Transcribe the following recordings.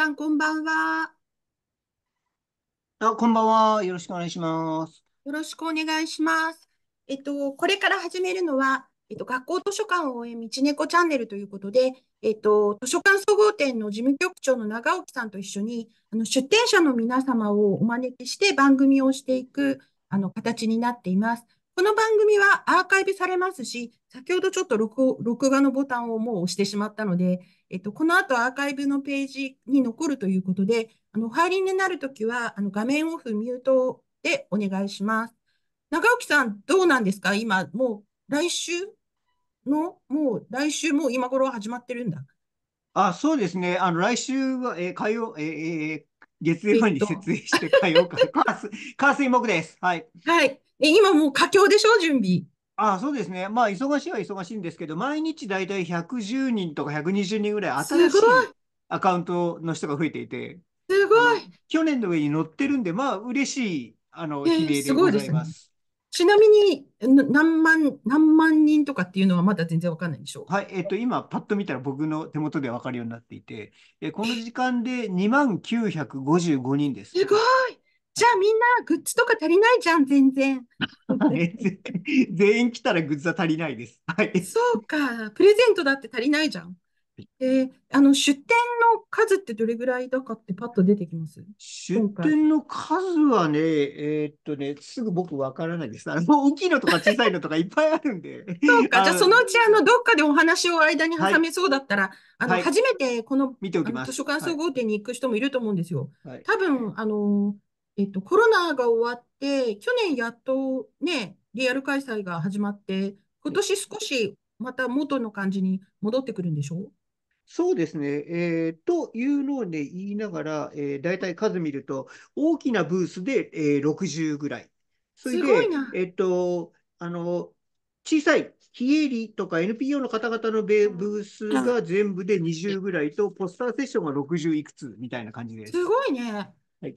さん、こんばんは。あ、こんばんは。よろしくお願いします。よろしくお願いします。えっと、これから始めるのは、えっと、学校図書館応援道猫チャンネルということで、えっと、図書館総合店の事務局長の長沖さんと一緒に、あの出店者の皆様をお招きして番組をしていくあの形になっています。この番組はアーカイブされますし、先ほどちょっと録録画のボタンをもう押してしまったので、えっと、この後アーカイブのページに残るということで、あの、ファイリングになるときは、あの、画面オフ、ミュートでお願いします。長沖さん、どうなんですか今、もう来週の、もう来週、もう今頃始まってるんだ。あ、そうですね。あの、来週は、えー、火曜、えーえー、月曜に設営して火曜か。火 水、火水木です。はい。はい。え、今もう佳境でしょ準備。あそうですね。まあ、忙しいは忙しいんですけど、毎日大体110人とか120人ぐらい新しいすごいアカウントの人が増えていて、すごい去年の上に載ってるんで、まあ、嬉しい、あの、悲鳴ですごいでざすいます。ちなみに、何万、何万人とかっていうのはまだ全然わかんないんでしょう。はい、えっと、今、パッと見たら僕の手元でわかるようになっていて、えこの時間で2万955人です。すごいじゃあみんなグッズとか足りないじゃん、全然。全員来たらグッズは足りないです。はい、そうか、プレゼントだって足りないじゃん。えー、あの出店の数ってどれぐらいだかってパッと出てきます出店の数はね、えー、っとね、すぐ僕わからないです。あの大きいのとか小さいのとかいっぱいあるんで。そうか、じゃあそのうちあのどっかでお話を間に挟めそうだったら、はい、あの、初めてこの見ておきます図書館総合店に行く人もいると思うんですよ。はい、多分あのーえっと、コロナが終わって、去年やっとね、リアル開催が始まって、今年少しまた元の感じに戻ってくるんでしょそうですね、えー、というのを、ね、言いながら、えー、大体数見ると、大きなブースで、えー、60ぐらい。それでえっと、あの小さい非営利とか NPO の方々のブースが全部で20ぐらいと、ポスターセッションが60いくつみたいな感じです。すごいね。ね、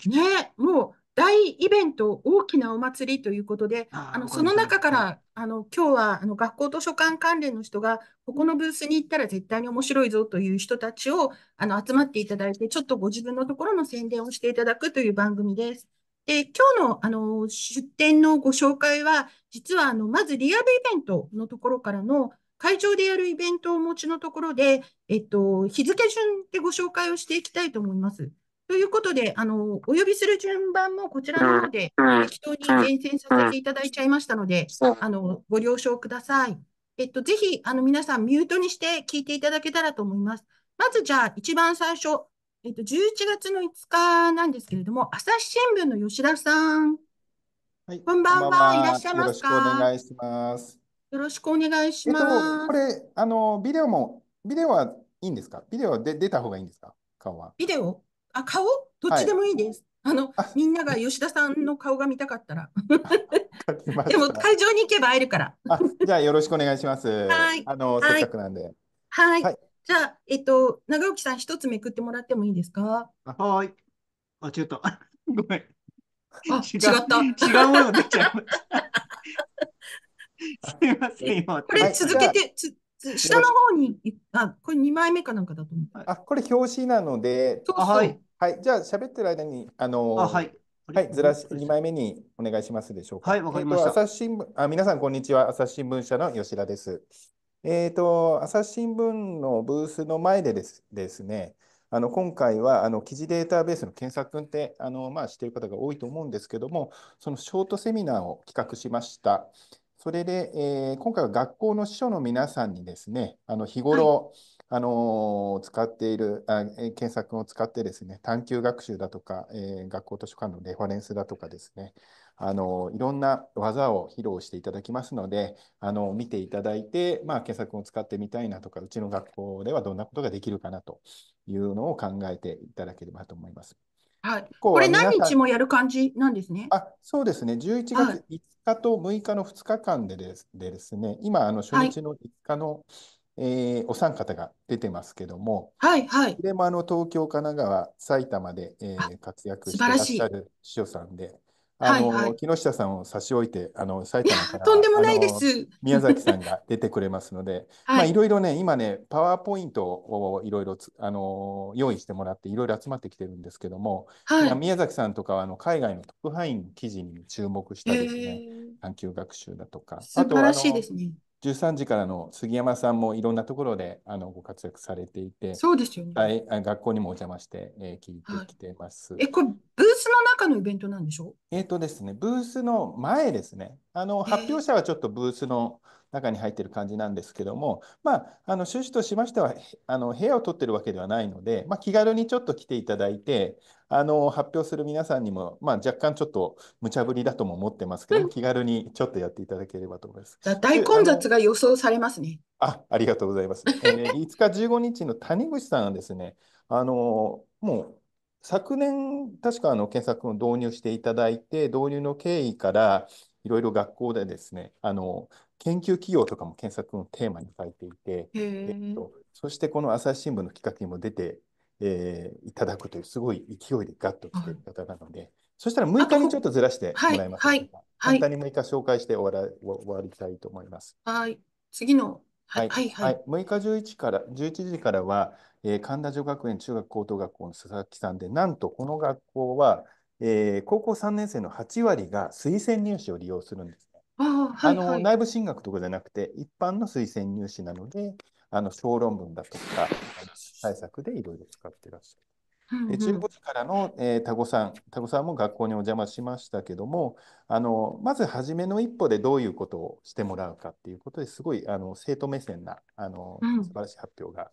もう大イベント、大きなお祭りということで、あのその中から、あの今日はあの学校図書館関連の人が、ここのブースに行ったら絶対に面白いぞという人たちをあの集まっていただいて、ちょっとご自分のところの宣伝をしていただくという番組です。で、今日のあの出展のご紹介は、実はあのまずリアルイベントのところからの、会場でやるイベントをお持ちのところで、えっと、日付順でご紹介をしていきたいと思います。ということで、あの、お呼びする順番もこちらの方で適当に厳選させていただいちゃいましたので、あの、ご了承ください。えっと、ぜひ、あの、皆さんミュートにして聞いていただけたらと思います。まずじゃあ、一番最初、えっと、11月の5日なんですけれども、朝日新聞の吉田さん。はい、こんばんは、いらっしゃいますかよろしくお願いします。よろしくお願いします。えっと、これ、あの、ビデオも、ビデオはいいんですかビデオはで出た方がいいんですか顔は。ビデオあ、顔どっちでもいいです。はい、あの、みんなが吉田さんの顔が見たかったら。でも会場に行けば会えるから。じゃあよろしくお願いします。はい。あの、せっかくなんで。はい。はい、じゃあ、えっと、長沖さん一つめくってもらってもいいですかはい。あ、ちょっと。ごめん。あ、違った。違うもの出ちゃいました。すみません、今。これ続けて、はい、下の方に、あ、これ二枚目かなんかだと思う。あ、これ表紙なので、そうそうはい。はい、じゃあ喋ってる間に、あのー、あ、はい。はい、ずらし二枚目にお願いしますでしょうか。はい、わかりました。えー、朝日新聞あ皆さん、こんにちは。朝日新聞社の吉田です。えっ、ー、と、朝日新聞のブースの前でですですね、あの今回はあの記事データベースの検索ってあの、まあ、している方が多いと思うんですけども、そのショートセミナーを企画しました。それで、えー、今回は学校の司書の皆さんにですね、あの日頃、はい、あの使っているあ、検索を使ってですね、探究学習だとか、えー、学校図書館のレファレンスだとかですね、あのいろんな技を披露していただきますので、あの見ていただいて、まあ、検索を使ってみたいなとか、うちの学校ではどんなことができるかなというのを考えていただければと思います。はい、これ何日もやる感じなんですね。あそうですね、11月5日と6日の2日間でです,、でですね、今、あの初日の5日の、はえー、お三方が出てますけども、はいはい、でもあの東京、神奈川、埼玉で、えー、活躍してらっしゃる師匠さんで、あの、はいはい、木下さんを差し置いて、あの埼玉からとんでもないです。宮崎さんが出てくれますので、はい、まあいろいろね、今ね、パワーポイントをいろいろあの用意してもらっていろいろ集まってきてるんですけども、はい、宮崎さんとかはあの海外の特派員記事に注目したですね、探究学習だとか、素晴らしいですね。13時からの杉山さんもいろんなところであのご活躍されていて、そうですよね。学校にもお邪魔して、えー、聞いてきてます。はい、えこれの中のイベントなんでしょえっ、ー、とですね、ブースの前ですね。あの、発表者はちょっとブースの中に入ってる感じなんですけども、まあ、あの、趣旨としましては、あの、部屋を取ってるわけではないので、まあ、気軽にちょっと来ていただいて、あの、発表する皆さんにも、まあ、若干ちょっと無茶ぶりだとも思ってますけど、うん気軽にちょっとやっていただければと思います。大混雑が予想されますね。あ、ありがとうございます。えー、5 日15日の谷口さんはですね、あの、もう、昨年、確かあの検索を導入していただいて、導入の経緯から、いろいろ学校でですね、あの研究企業とかも検索のテーマに書いていて、えっと、そしてこの朝日新聞の企画にも出て、えー、いただくという、すごい勢いでガッと来ている方なので、はい、そしたら6日にちょっとずらしてもらいます、はいはい、簡単に6日紹介して終わら終わりたいと思います。はい次のははい、はい、はい、6日11時から、11時からは、えー神田女学園中学高等学校の佐々木さんで、なんとこの学校は、えー高校3年生の8割が推薦入試を利用するんですね。あはい、の、はい。内部進学とかじゃなくて、一般の推薦入試なので、あの小論文だとか、対策でいろいろ使ってらっしゃる。で15時からの、えー、タコさん、タコさんも学校にお邪魔しましたけども、あのまず初めの一歩でどういうことをしてもらうかっていうことですごいあの生徒目線なあの素晴らしい発表が、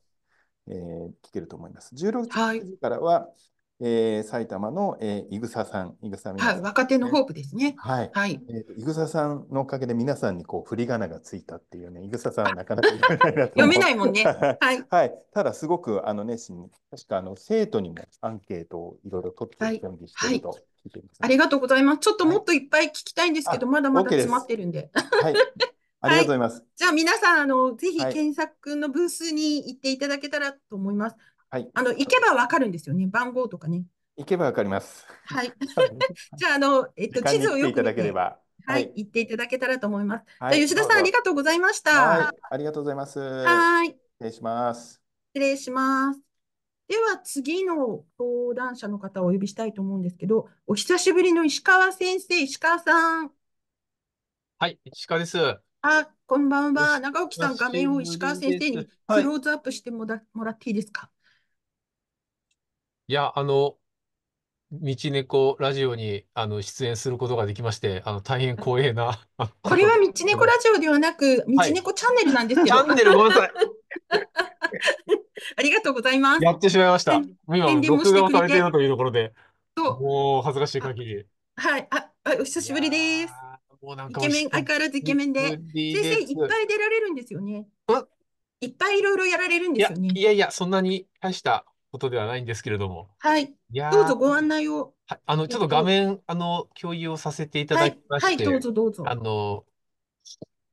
うん、えー、来ると思います。16時からは、はい、えー、埼玉の、えー、いぐささん、いぐさはい、若手のホープですね。はい。はい。えー、いぐささんのおかげで皆さんにこう振り仮名がついたっていうね、いぐささんなかなか読めない読めないもんね。はい。はい。ただすごくあの熱心に、確かあの生徒にもアンケートをいろいろ取って準備してると。はいはいね、ありがとうございます。ちょっともっといっぱい聞きたいんですけど、はい、まだまだ詰まってるんで。はい。ありがとうございます。はい、じゃあ皆さん、あの、ぜひ検索のブースに行っていただけたらと思います。はい。あの、行けばわかるんですよね。番号とかね。行けばわかります。はい。じゃあ、あの、えっと、地図をよく見てければ。はい、行っていただけたらと思います。はい、吉田さん、ありがとうございました。ありがとうございます。はい。失礼します。失礼します。では、次の登壇者の方をお呼びしたいと思うんですけど、お久しぶりの石川先生、石川さん。はい、石川です。あ、こんばんは。長沖さん、画面を石川先生にクローズアップしてもら,、もらっていいですか。いや、あの、道猫ラジオにあの出演することができまして、あの大変光栄な、あこれは道猫ラジオではなく、道はい猫チャンネルなんですチけど。ャンネルごめんなさい。ありがとうございます。やってしまいました。今、伝も録して画をくされているてというところで、と、もう恥ずかしい限り。はい、あ、あ、お久しぶりです。ー。もうなんイかケメン、相変わらずイケメンで。先生、いっぱい出られるんですよねいっぱいいろいろやられるんですよね。いやいや、そんなに大したことではないんですけれども。はい。いどうぞご案内を。はい、あの、ちょっと画面、あの、共有をさせていただきまして。はい、はい、どうぞどうぞ。あの、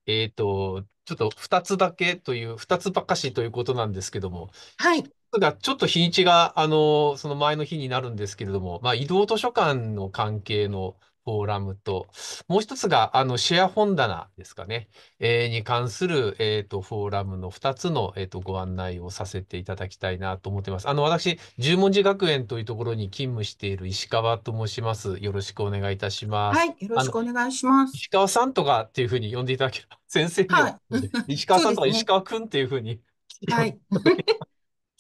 えっ、ー、と、ちょっと2つだけという、2つばかしということなんですけども。はい。がちょっと日にちが、あの、その前の日になるんですけれども、まあ、移動図書館の関係のフォーラムと、もう一つが、あの、シェア本棚ですかね、えー、に関する、えっ、ー、と、フォーラムの2つの、えっ、ー、と、ご案内をさせていただきたいなと思ってます。あの、私、十文字学園というところに勤務している石川と申します。よろしくお願いいたします。はい、よろしくお願いします。石川さんとかっていうふうに呼んでいただければ、先生には、はい、石川さんとか石川くんっていうふうにう、ね。はい。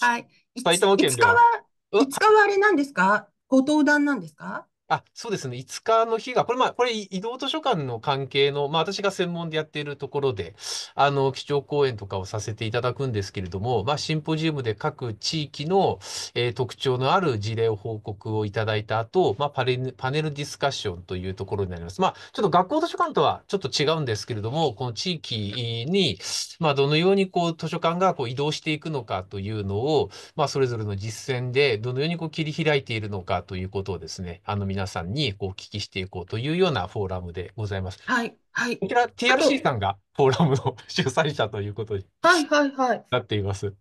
はい。埼玉県では。いつかは、いつかはあれなんですかご登壇なんですかあ、そうですね。5日の日が、これ、まあ、これ、移動図書館の関係の、まあ、私が専門でやっているところで、あの、基調講演とかをさせていただくんですけれども、まあ、シンポジウムで各地域の、えー特徴のある事例を報告をいただいた後、まあ、パレル、パネルディスカッションというところになります。まあ、ちょっと学校図書館とはちょっと違うんですけれども、この地域に、まあ、どのようにこう、図書館がこう移動していくのかというのを、まあ、それぞれの実践で、どのようにこう切り開いているのかということをですね、あの、皆さんにこうお聞きしていこうというようなフォーラムでございます。はい。はい。こちら TRC さんがフォーラムの 主催者ということにはいはいはい。なっています。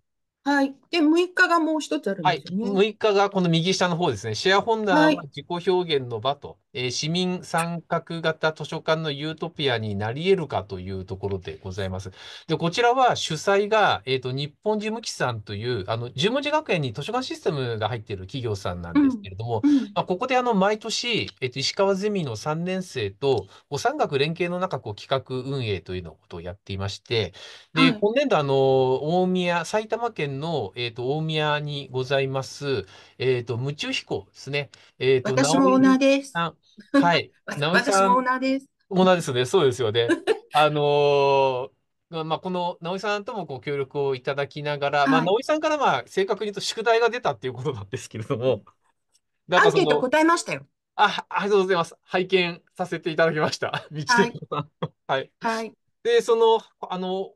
はい。で、6日がもう一つあるんですね。はい。6日がこの右下の方ですね。シェアホンダー自己表現の場とえー、市民参画型図書館のユートピアになり得るかというところでございます。で、こちらは主催が、えっ、ー、と、日本事務機さんという、あの、十文字学園に図書館システムが入っている企業さんなんですけれども、うんうん、まあ、ここであの、毎年、えっ、ー、と、石川ゼミの3年生と、お産学連携の中、こう、企画運営というのことをやっていまして、で、今年度、あの、大宮、埼玉県の、えっ、と、大宮にございます、えっ、と、夢中飛行ですね。えっ、と、私もオーナーです。はい。直私もオーナーです。オーナーですね。そうですよね。あのー、まあ、この直井さんともご協力をいただきながら、まあ、直井さんからまあ正確に言うと宿題が出たっていうことなんですけれども、なんかアケート答えましたよ。あ、ありがとうございます。拝見させていただきました。道で、はい、はい。はい。で、その、あの、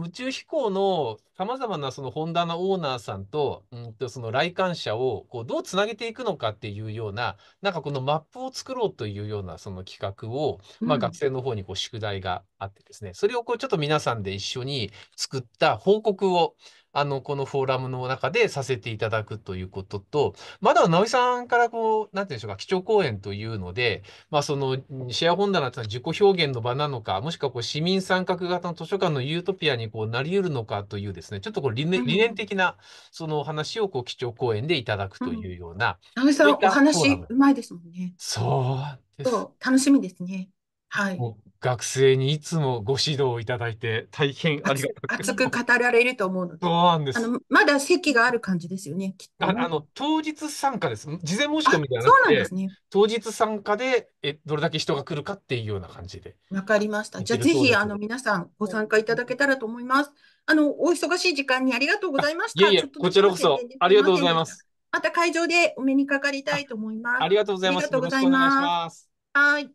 宇宙飛行のさまざまなそのホンダのオーナーさんと、うんと、その来館者をこうどうつなげていくのかっていうような、なんかこのマップを作ろうというようなその企画を、まあ、学生の方にこう宿題があってですね、うん、それをこうちょっと皆さんで一緒に作った報告を、あの、このフォーラムの中でさせていただくということと、まだ直井さんからこう、なんていうんでしょうか、基調講演というので、まあ、その、シェア本棚というのは自己表現の場なのか、もしくはこう、市民参画型の図書館のユートピアにこう、なり得るのかというですね、ちょっとこう理念、理念的な、その話をこう、基調講演でいただくというような。直井さん、お話、うまいですもんね。そう。そう、楽しみですね。はい。学生にいつもご指導いただいて、大変ありがたく熱く語られると思うので、そうなんです。あのまだ席がある感じですよね、きっとね、あの当日参加です。事前申し込みではなくて、そうなんですね。当日参加でえどれだけ人が来るかっていうような感じで。わかりました。じゃあ、ぜひあの皆さんご参加いただけたらと思います。あのお忙しい時間にありがとうございました。いえいえ、こちらこそありがとうございます。また会場でお目にかかりたいと思います。ありがとうございます。ありがとうございます。はい。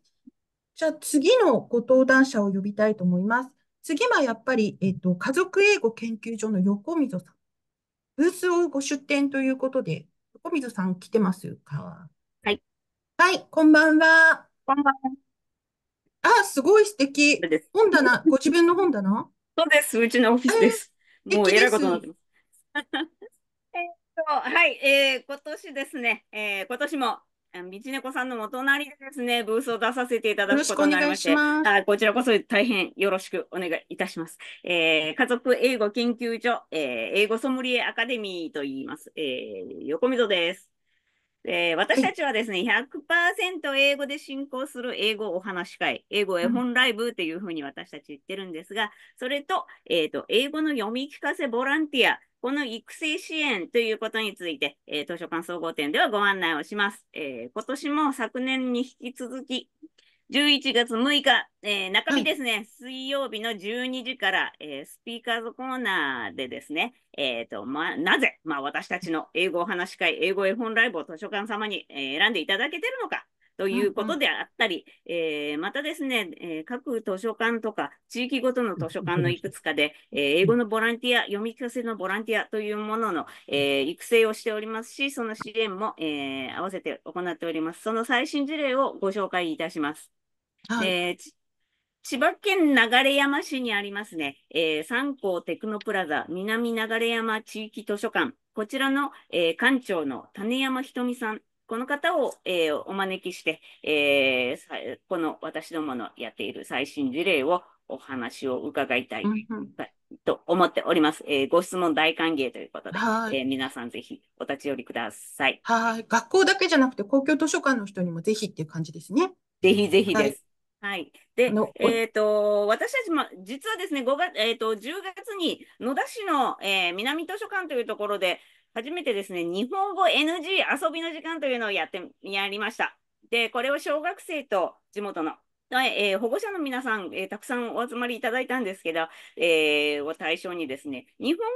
じゃあ次のご登壇者を呼びたいと思います。次はやっぱり、えっと、家族英語研究所の横溝さん。ブースをご出展ということで、横溝さん来てますかはい。はい、こんばんは。こんばんは。あ、すごい素敵。本棚、ご自分の本棚そうです。うちのオフィスです。もうえいことになってます。えっと、はい、えー、今年ですね、えー、今年も道猫さんのお隣でですね、ブースを出させていただくことになりまして、しあこちらこそ大変よろしくお願いいたします。えー、家族英語研究所、えー、英語ソムリエアカデミーといいます。えー、横溝です。えー、私たちはですね、100%英語で進行する英語お話し会、英語絵本ライブというふうに私たち言ってるんですが、それと、えっ、ー、と、英語の読み聞かせボランティア、この育成支援ということについて、えー、図書館総合展ではご案内をします。えー、今年も昨年に引き続き、11月6日、えー、中身ですね、はい、水曜日の12時から、えー、スピーカーズコーナーでですね、えー、と、ま、なぜ、まあ、私たちの英語お話し会、英語絵本ライブを図書館様に、えー、選んでいただけてるのかということであったり、うんうん、えー、またですね、えー、各図書館とか地域ごとの図書館のいくつかで、えー、英語のボランティア、読み聞かせのボランティアというものの、えー、育成をしておりますし、その支援も、えー、合わせて行っております。その最新事例をご紹介いたします。はい、えー千葉県流山市にありますね、えー、三甲テクノプラザ南流山地域図書館、こちらの、えー、館長の種山ひとみさんこの方を、えー、お招きして、えー、この私どものやっている最新事例をお話を伺いたいと思っております。えー、ご質問大歓迎ということで、え皆さんぜひお立ち寄りください。はい。学校だけじゃなくて公共図書館の人にもぜひっていう感じですね。ぜひぜひです。はい。で、えっ、ー、と、私たちも、実はですね、5月、えっ、ー、と、10月に、野田市の、えー、南図書館というところで、初めてですね、日本語 NG 遊びの時間というのをやって、やりました。で、これを小学生と地元の、えー、保護者の皆さん、えー、たくさんお集まりいただいたんですけど、えー、を対象にですね、日本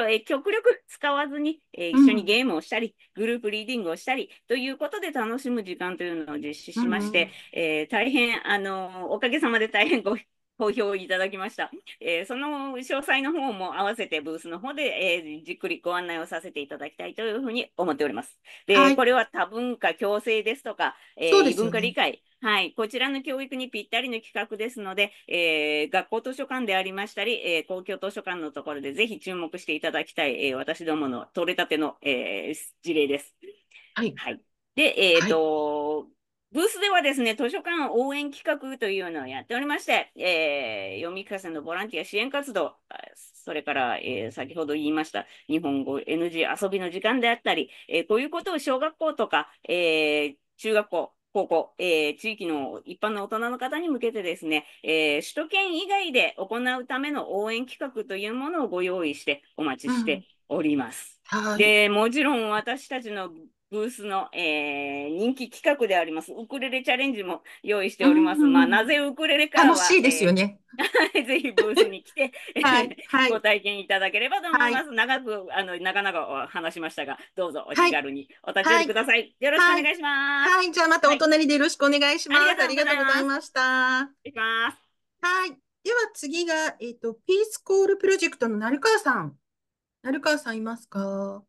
語を、えー、極力使わずに、え一緒にゲームをしたり、グループリーディングをしたり、ということで楽しむ時間というのを実施しまして、うん、え大変、あのおかげさまで大変ご好評いただきました。えー、その詳細の方も合わせてブースの方で、えー、じっくりご案内をさせていただきたいというふうに思っております。で、はい、これは多文化共生ですとか、えーね、異文化理解、はい、こちらの教育にぴったりの企画ですので、えー、学校図書館でありましたり、えー、公共図書館のところでぜひ注目していただきたい、えー、私どもの取れたての、えー、事例です。はい、はい、で、えっ、ー、と、はいブースではですね、図書館応援企画というのをやっておりまして、えー、読み聞かせのボランティア支援活動、それから、えー、先ほど言いました、日本語 NG 遊びの時間であったり、えー、こういうことを小学校とか、え中学校、高校、えー、地域の一般の大人の方に向けてですね、えー、首都圏以外で行うための応援企画というものをご用意してお待ちしております。うんでもちろん私たちのブースの、えー、人気企画でありますウクレレチャレンジも用意しております。まあ、なぜウクレレか楽しいですよね。えー、ぜひブースに来て、はい、ご体験いただければと思います。はい、長くあのなかなか話しましたが、どうぞお気軽にお立ち寄りください。よろしくお願いします。はい、じゃあまたお隣でよろしくお願いします。ありがとうございました。いきます。はい。では次が、えっ、ー、と、ピースコールプロジェクトの成川さん。成川さんいますか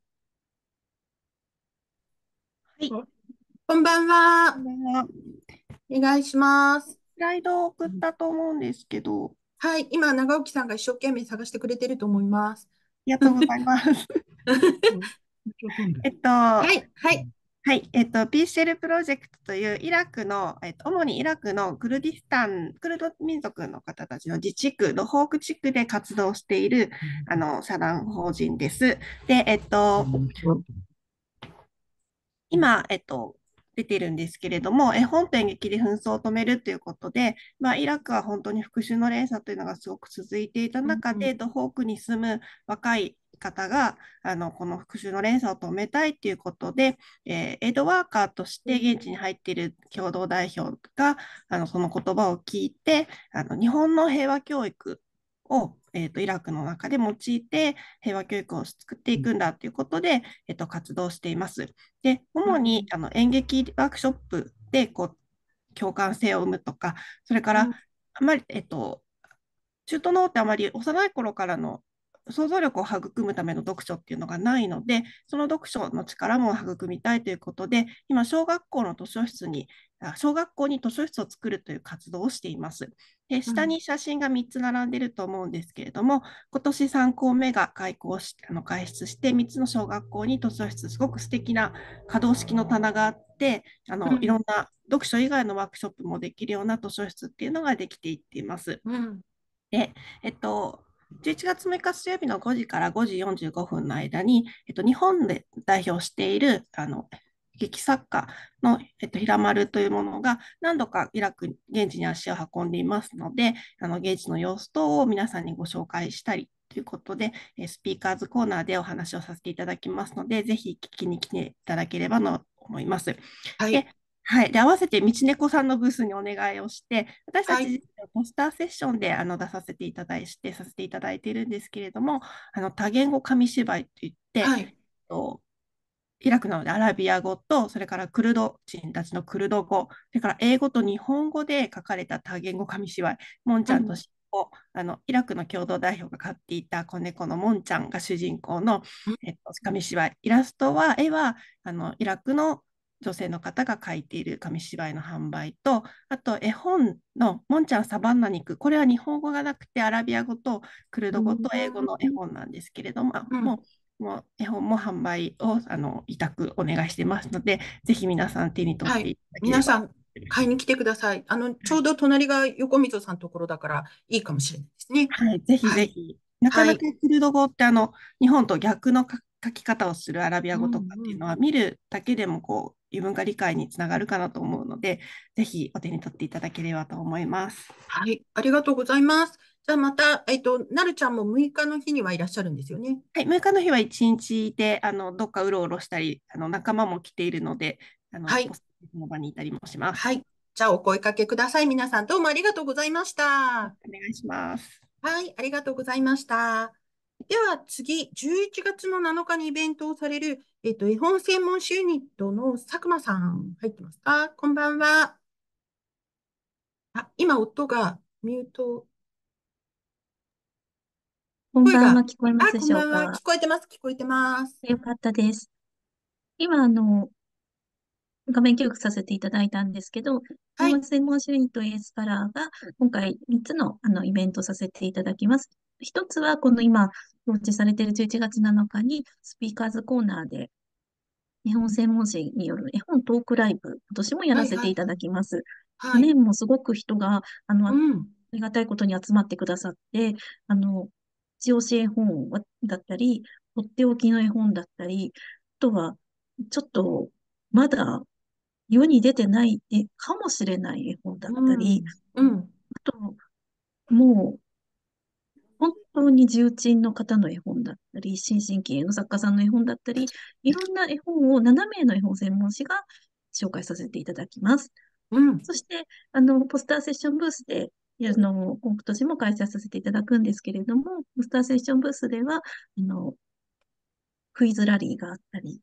はい。こんばんは。こんばんは。お願いします。スライドを送ったと思うんですけど。はい。今、長沖さんが一生懸命探してくれてると思います。ありがとうございます。えっと、はい。はい。はい、えっと、ピーシェルプロジェクトというイラクの、えっと、主にイラクのクルディスタン、クルド民族の方たちの自治区、ロホーク地区で活動している、あの、社団法人です。で、えっと、今、えっと、出てるんですけれども、え本編撃で紛争を止めるということで、まあ、イラクは本当に復讐の連鎖というのがすごく続いていた中で、うんうホークに住む若い方があのこの復讐の連鎖を止めたいということで、えー、エドワーカーとして現地に入っている共同代表があのその言葉を聞いてあの日本の平和教育をえーと、イラクの中で用いて平和教育を作っていくんだということで、えーと、活動しています。で主にあの演劇ワークショップでこう共感性を生むとかそれからあまり、えーと、中東のってあまり幼い頃からの想像力を育むための読書っていうのがないので、その読書の力も育みたいということで、今、小学校の図書室に、小学校に図書室を作るという活動をしています。で下に写真が3つ並んでると思うんですけれども、今年3校目が開校しあの開出して、3つの小学校に図書室、すごく素敵な可動式の棚があって、あのいろんな読書以外のワークショップもできるような図書室っていうのができていっています。うんで、えっと、11月6日水曜日の5時から5時45分の間に、えっと、日本で代表しているあの劇作家の、えっと、平丸というものが何度かイラク現地に足を運んでいますのであの現地の様子等を皆さんにご紹介したりということでスピーカーズコーナーでお話をさせていただきますのでぜひ聞きに来ていただければと思います。はい、ではい、で合わせて道猫さんのブースにお願いをして、私たちポスターセッションであの出させていただいて、させていただいているんですけれども、あの多言語紙芝居といって、はい、とイラクなのでアラビア語と、それからクルド人たちのクルド語、それから英語と日本語で書かれた多言語紙芝居、もんちゃんとし、うん、あのイラクの共同代表が飼っていた子猫のもんちゃんが主人公の、えっと、紙芝居イラストは絵はあのイラクの女性の方が書いている紙芝居の販売と、あと絵本の「もんちゃんサバンナ肉」これは日本語がなくてアラビア語とクルド語と英語の絵本なんですけれども、うん、もうもう絵本も販売をあの委託お願いしてますので、ぜひ皆さん手に取っていただければ、はい、皆さん買いに来てください。あのちょうど隣が横溝さんのところだからいいかもしれないですね。はい、ぜひぜひ。はい、なかなかクルド語ってあの日本と逆の書き方をするアラビア語とかっていうのは、見るだけでもこういう文化理解につながるかなと思うので、ぜひお手に取っていただければと思います。はい、ありがとうございます。じゃあまた、えっと、なるちゃんも6日の日にはいらっしゃるんですよね。はい、6日の日は1日で、あの、どっかうろうろしたり、あの、仲間も来ているので、あの、はい、の場にいたりもします。はい。じゃあお声かけください。皆さんどうもありがとうございました。お願いします。はい、ありがとうございました。では次、11月の7日にイベントをされる、えっと、絵本専門誌ユニットの佐久間さん、入ってますかこんばんは。あ、今音がミュート。こんばんは、聞こえますでしょうか。聞こえてます、聞こえてます。よかったです。今、あの、画面記録させていただいたんですけど、はい、専門ニットエースカラーが今回3つの、あのイベントさせていただきます。一つはこの今、放置されている11月7日にスピーカーズコーナーで絵本専門誌による絵本トークライブ、今年もやらせていただきます。去、はい、年、はい、もすごく人が、あの、ありがたいことに集まってくださって、あの、一押し絵本だったり、とっておきの絵本だったり、あとは、ちょっと、まだ世に出てないかもしれない絵本だったり、うんうん、あと、もう、当に重鎮の方の絵本だったり、新進気鋭の作家さんの絵本だったり、いろんな絵本を7名の絵本専門誌が紹介させていただきます。うん、そして、あの、ポスターセッションブースで、あの、今年も開催させていただくんですけれども、ポスターセッションブースでは、あの、クイズラリーがあったり、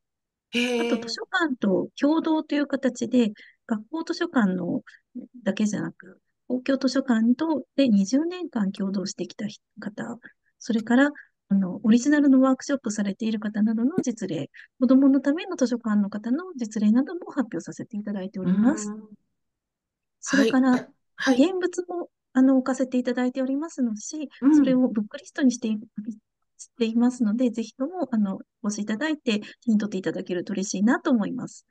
あと図書館と共同という形で、学校図書館のだけじゃなく、公共図書館とで20年間共同してきた方、それからあのオリジナルのワークショップされている方などの実例、子どものための図書館の方の実例なども発表させていただいております。それから、はいはい、現物もあの置かせていただいておりますのし、うん、それをブックリストにしてしていますので、ぜひともあのお越しいただいて、手に取っていただけると嬉しいなと思います。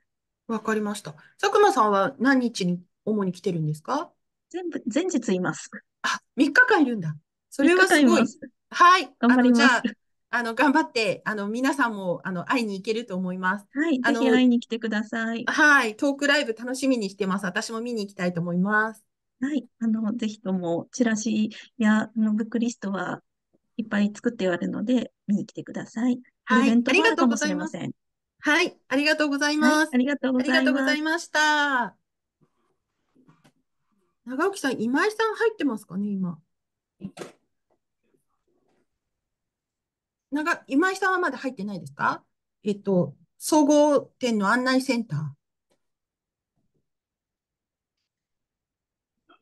わかりました。佐久間さんは何日に主に来てるんですか全部、前日います。あ、3日間いるんだ。それはすごい。いはい。頑張ります。あの、頑張って、あの、皆さんも、あの、会いに行けると思います。はい。あぜひ会いに来てください。はい。トークライブ楽しみにしてます。私も見に行きたいと思います。はい。あの、ぜひとも、チラシや、あの、ブックリストはいっぱい作ってあるので、見に来てください。はい。ありがとうございます。はい。ありがとうございます。ありがとうございました。長岡さん、今井さん入ってますかね、今。長今井さんはまだ入ってないですかえっと、総合店の案内センター。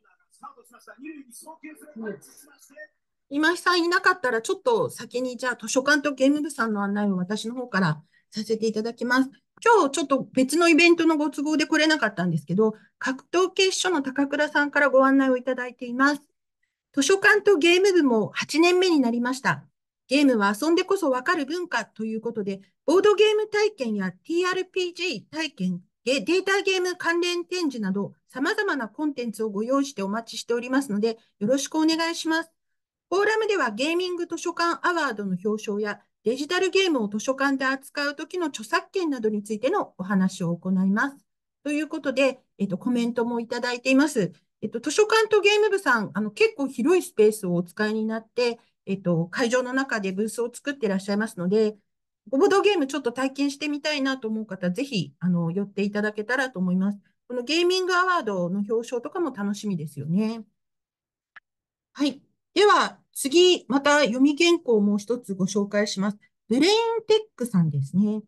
今井さんいなかったら、ちょっと先に、じゃあ図書館とゲーム部さんの案内を私の方からさせていただきます。今日ちょっと別のイベントのご都合で来れなかったんですけど、格闘決勝の高倉さんからご案内をいただいています。図書館とゲーム部も8年目になりました。ゲームは遊んでこそわかる文化ということで、ボードゲーム体験や TRPG 体験、データゲーム関連展示など、様々なコンテンツをご用意してお待ちしておりますので、よろしくお願いします。フォーラムではゲーミング図書館アワードの表彰やデジタルゲームを図書館で扱うときの著作権などについてのお話を行います。ということで、えっと、コメントもいただいています。えっと、図書館とゲーム部さん、あの、結構広いスペースをお使いになって、えっと、会場の中でブースを作っていらっしゃいますので、ボードゲームちょっと体験してみたいなと思う方、ぜひ、あの、寄っていただけたらと思います。このゲーミングアワードの表彰とかも楽しみですよね。はい。では、次、また読み原稿をもう一つご紹介します。ブレインテックさんですね。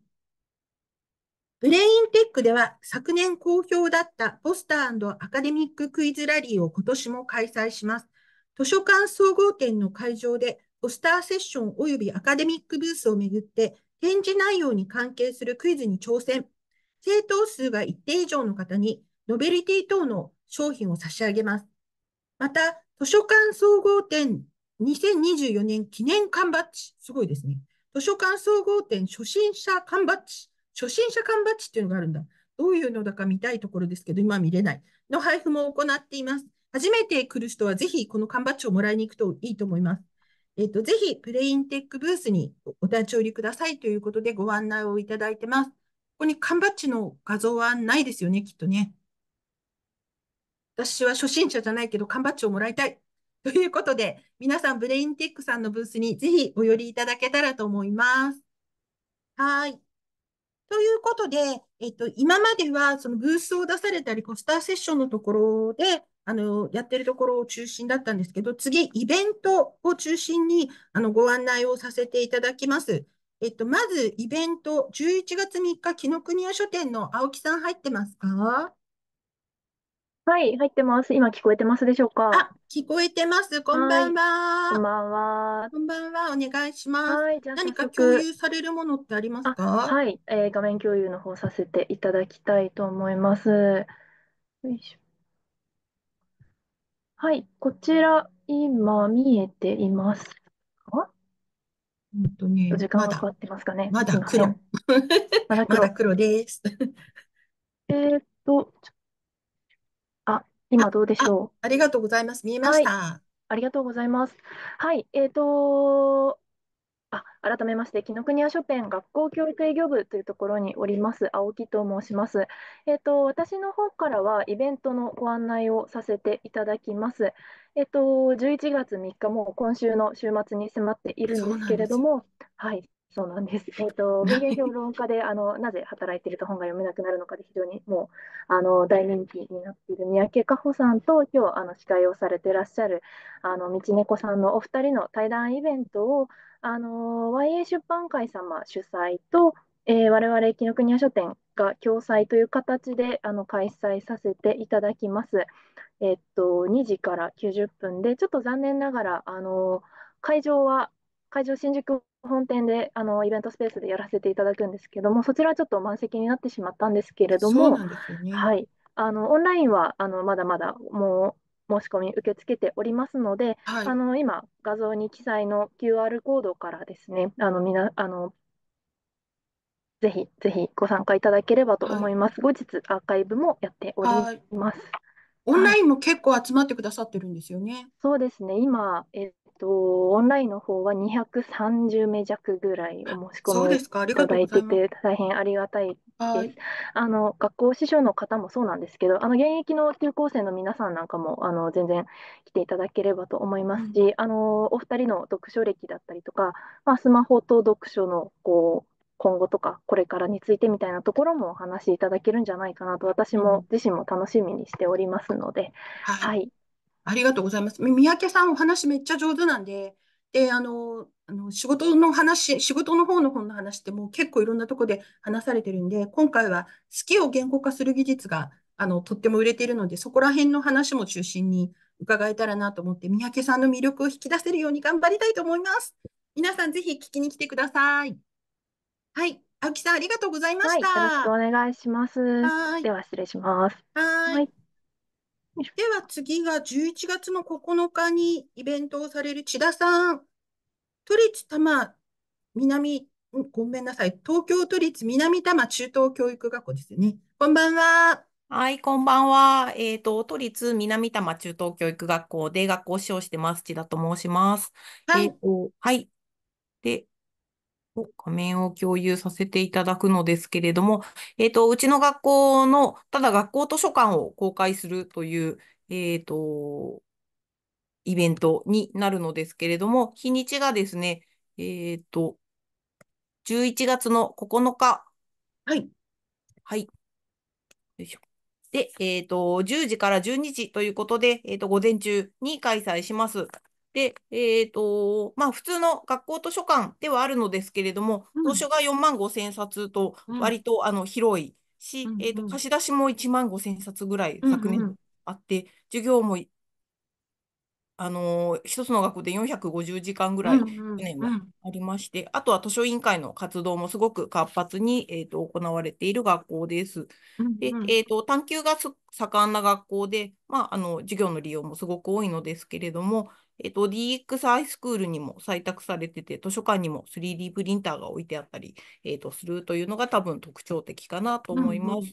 ブレインテックでは昨年好評だったポスターアカデミッククイズラリーを今年も開催します。図書館総合展の会場でポスターセッション及びアカデミックブースをめぐって展示内容に関係するクイズに挑戦。正答数が一定以上の方にノベリティ等の商品を差し上げます。また、図書館総合展2024年記念缶バッジ。すごいですね。図書館総合展初心者缶バッジ。初心者缶バッジっていうのがあるんだ。どういうのだか見たいところですけど、今見れない。の配布も行っています。初めて来る人はぜひこの缶バッジをもらいに行くといいと思います。えっ、ー、と、ぜひプレインテックブースにお立ち寄りくださいということでご案内をいただいてます。ここに缶バッジの画像はないですよね、きっとね。私は初心者じゃないけど缶バッジをもらいたい。ということで、皆さん、ブレインテックさんのブースにぜひお寄りいただけたらと思います。はい。ということで、えっと、今までは、そのブースを出されたり、ポスターセッションのところで、あの、やってるところを中心だったんですけど、次、イベントを中心に、あの、ご案内をさせていただきます。えっと、まず、イベント、11月3日、紀ノ国屋書店の青木さん入ってますかはい、入ってます。今聞こえてますでしょうか。あ、聞こえてます。こんはばんい、こんは。ばんは。こんばんは。お願いします。はい、じゃあ早何か共速。有されるものってありますあ、かはい、えー画面共有の方させていただきたいと思います。よいしょ。はい、こちら、今見えていますかうんとね、時間まがかだ、かってますかね。ますだいません。黒。まだまだ黒。黒です。えーっと、ちょっ今どうでしあ、ょありがとうございます。見えう。まはい。ありがとうございます。はい。えっと、あ、改めまして、紀ノ国屋書店学校教育営業部というところにおります、青木と申します。えっと、私の方からはイベントのご案内をさせていただきます。えっと、11月3日、もう今週の週末に迫っているんですけれども、はい、そうなんです。えっ、ー、と、文 芸評論家で、あの、なぜ働いてると本が読めなくなるのかで、非常にもう、あの、大人気になっている三宅佳穂さんと、今日、あの、司会をされてらっしゃる、あの、道猫さんのお二人の対談イベントを、あの、YA 出版会様主催と、えー、我々、紀ノ国屋書店が共催という形で、あの、開催させていただきます。えっ、と、2時から90分で、ちょっと残念ながら、あの、会場は、会場新宿本店であのイベントスペースでやらせていただくんですけども、そちらはちょっと満席になってしまったんですけれども、はい、あのオンラインはあのまだまだもう申し込み受け付けておりますので、はあの今、画像に記載の QR コードからですね、あのみなあのぜひぜひご参加いただければと思い。ます。後日アーカイブもやっております。オンラインも結構集まってくださってるんですよね。そうですね、今、えと、オンラインの方は230名弱ぐらいお申し込みいただいてて、大変ありがたいはでい。す。あの、学校師匠の方もそうなんですけど、あの、現役の中高生の皆さんなんかも、あの、全然来ていただければと思いまうすん。し、あの、お二人の読書歴だったりとか、まあ、スマホと読書の、こう、今後とか、これからについてみたいなところもお話しいただけるんじゃないかなと、私も自身も楽しみにしておりますので、ははい。い。ありがとうございます。三宅さん、お話めっちゃ上手なんで、で、あの、あの仕事の話、仕事の方の本の話ってもう結構いろんなとこで話されてるんで、今回は好きを言語化する技術があのとっても売れているので、そこら辺の話も中心に伺えたらなと思って、三宅さんの魅力を引き出せるように頑張りたいと思います。皆さんぜひ聞きに来てください。はい、青木さんありがとうございました。はい、よろしくお願いします。い。では失礼します。はい。では次が11月の9日にイベントをされる千田さん。都立多摩南、ごめんなさい、東京都立南多摩中等教育学校ですね。こんばんは。はい、こんばんは。えっ、ー、と、都立南多摩中等教育学校で学校使をしてます。千田と申します。はい。えー、はい。で、画面を共有させていただくのですけれども、えっ、ー、と、うちの学校の、ただ学校図書館を公開するという、えっ、ー、と、イベントになるのですけれども、日にちがですね、えっ、ー、と、11月の9日。はい。はい。よいしょ。で、えっ、と、10時から12時ということで、えっ、と、午前中に開催します。で、えっ、ー、と、まあ、普通の学校図書館ではあるのですけれども、うん、図書が4万5千冊と、割と、あの、広いし、うんうん、えっ、と、貸し出しも1万5千冊ぐらい昨年あって、うんうん、授業も、あのー、一つの学校で450時間ぐらい、去年はありまして、あとは図書委員会の活動もすごく活発に、えーと、行われている学校です。で、えっ、ー、と、探究が盛んな学校で、まあ、あの、授業の利用もすごく多いのですけれども、えっと、DXI スクールにも採択されてて、図書館にも 3D プリンターが置いてあったり、えっと、するというのが多分特徴的かなと思います。うん、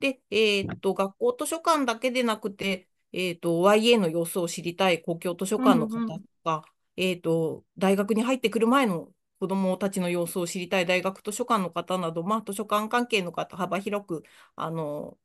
で、えっと、学校図書館だけでなくて、えっと、YA の様子を知りたい公共図書館の方とか、うんうん、えっと、大学に入ってくる前の子どもたちの様子を知りたい大学図書館の方など、まあ、図書館関係の方、幅広くあの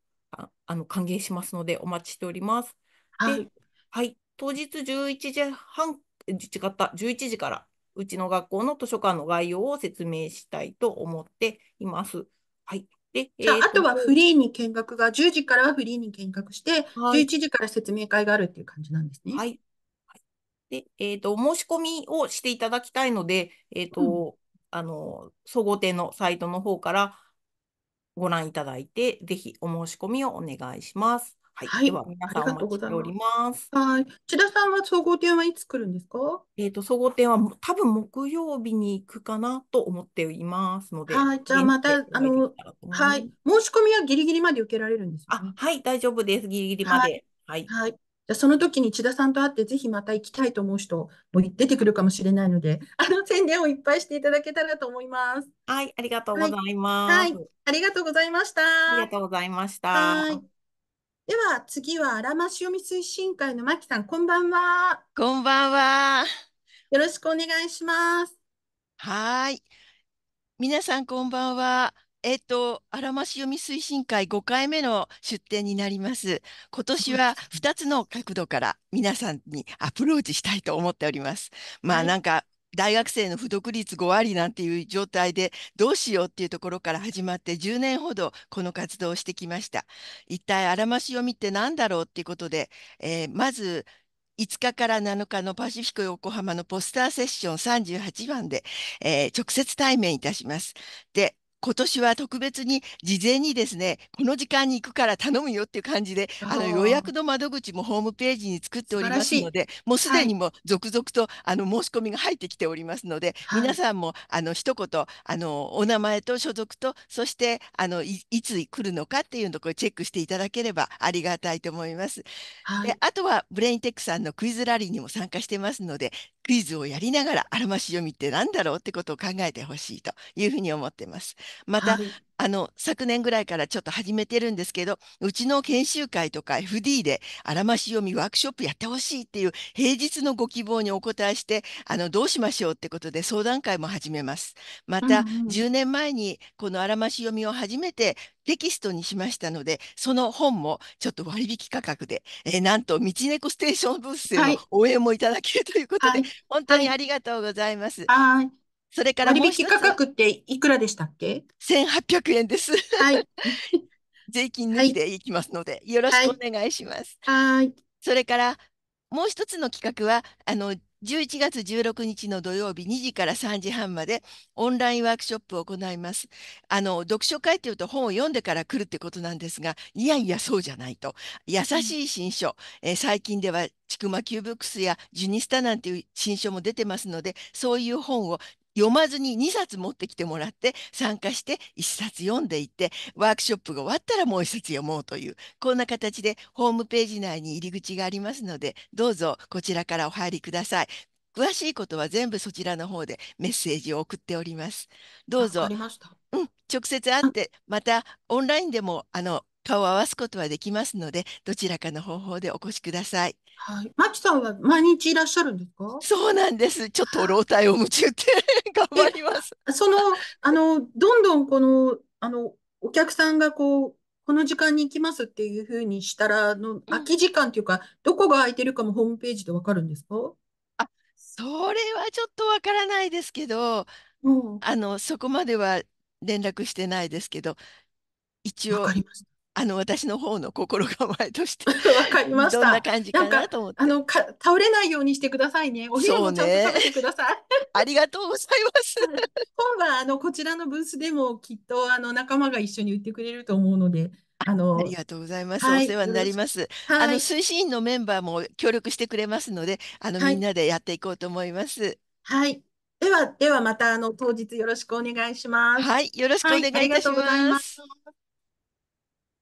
あの歓迎しますので、お待ちしております。はい、はい、当日11時半、違った、11時から、うちの学校の図書館の概要を説明したいと思っています。はい。で、えー、あとはフリーに見学が、10時からはフリーに見学して、はい、11時から説明会があるっていう感じなんですね。はい。はい、で、えっ、ー、と、申し込みをしていただきたいので、えっ、ー、と、うん、あの、総合店のサイトの方からご覧いただいて、ぜひお申し込みをお願いします。はい、はい、では皆さんお待ちしております。はい、千田さんは総合点はいつ来るんですか？えっ、と総合点は多分木曜日に行くかなと思っていますので、はい、じゃあまたあのはい、申し込みはギリギリまで受けられるんです、ね、あ、はい、大丈夫です。ギリギリまで。はい。はい。じゃその時に千田さんと会ってぜひまた行きたいと思う人も出てくるかもしれないので、あの宣伝をいっぱいしていただけたらと思います。はい、ありがとうございます。はい、はい、ありがとうございました。ありがとうございました。はい。では次は荒間潮み推進会の牧さん、こんばんは。こんばんは。よろしくお願いします。はい。皆さんこんばんは。えっと、荒間潮み推進会5回目の出展になります。今年は2 つの角度から皆さんにアプローチしたいと思っております。まあ、なんか大学生の不読率5割なんていう状態でどうしようっていうところから始まって10年ほどこの活動をしてきました。一体あらまし読みって何だろうっていうことで、えー、まず5日から7日のパシフィコ横浜のポスターセッション38番で、えー、直接対面いたします。で、今年は特別に事前にですね、この時間に行くから頼むよっていう感じで、あの予約の窓口もホームページに作っておりますので、もうすでにも続々と、あの申し込みが入ってきておりますので、はい、皆さんもあの一言あのお名前と所属と、そしてあのいつ来るのかっていうのをチェックしていただければありがたいと思います。はい、であとはブレインテックさんのクイズラリーにも参加してますので、クイズをやりながらあるまし読みって何だろうってことを考えてほしいというふうに思ってます。また、はいあの、昨年ぐらいからちょっと始めてるんですけど、うちの研修会とか FD で、あらまし読みワークショップやってほしいっていう平日のご希望にお答えして、あの、どうしましょうってことで相談会も始めます。また、10年前にこのあらまし読みを初めてテキストにしましたので、その本もちょっと割引価格で、えー、なんと、道猫ステーションブースへの応援もいただけるということで、はい、本当にありがとうございます。はいはいそれから割引価格っていくらでしたっけ？1800円です。はい。税金抜きでいきますので、はい、よろしくお願いします。はい。それからもう一つの企画はあの11月16日の土曜日2時から3時半までオンラインワークショップを行います。あの読書会というと本を読んでから来るってことなんですがいやいやそうじゃないと優しい新書、うん、え最近ではちくまキューブックスやジュニスタなんていう新書も出てますのでそういう本を読まずに2冊持ってきてもらって参加して1冊読んでいってワークショップが終わったらもう1冊読もうというこんな形でホームページ内に入り口がありますのでどうぞこちらからお入りください。詳しいことは全部そちらの方でメッセージを送っております。どうぞ。うん、直接会って、またオンラインでもあの顔を合わすことはできますので、どちらかの方法でお越しください。はい。マキさんは毎日いらっしゃるんですかそうなんです。ちょっと老体を夢中って 頑張ります。その、あの、どんどんこの、あの、お客さんがこう、この時間に行きますっていうふうにしたら、の、空き時間っていうか、どこが空いてるかもホームページでわかるんですかあ、それはちょっとわからないですけど、うん、あの、そこまでは連絡してないですけど、一応、わかりました。あの私の方の心構えとして わかりました。どんな感じかなと思って。あのか倒れないようにしてくださいね。お昼もちゃんと食べてください。ね、ありがとうございます。今晩あのこちらのブースでもきっとあの仲間が一緒に売ってくれると思うので。あのありがとうございます。はい、お世話になります。はい、あの推進員のメンバーも協力してくれますので、あの、はい、みんなでやっていこうと思います。はい。ではではまたあの当日よろしくお願いします。はい、よろしくお願いいたします。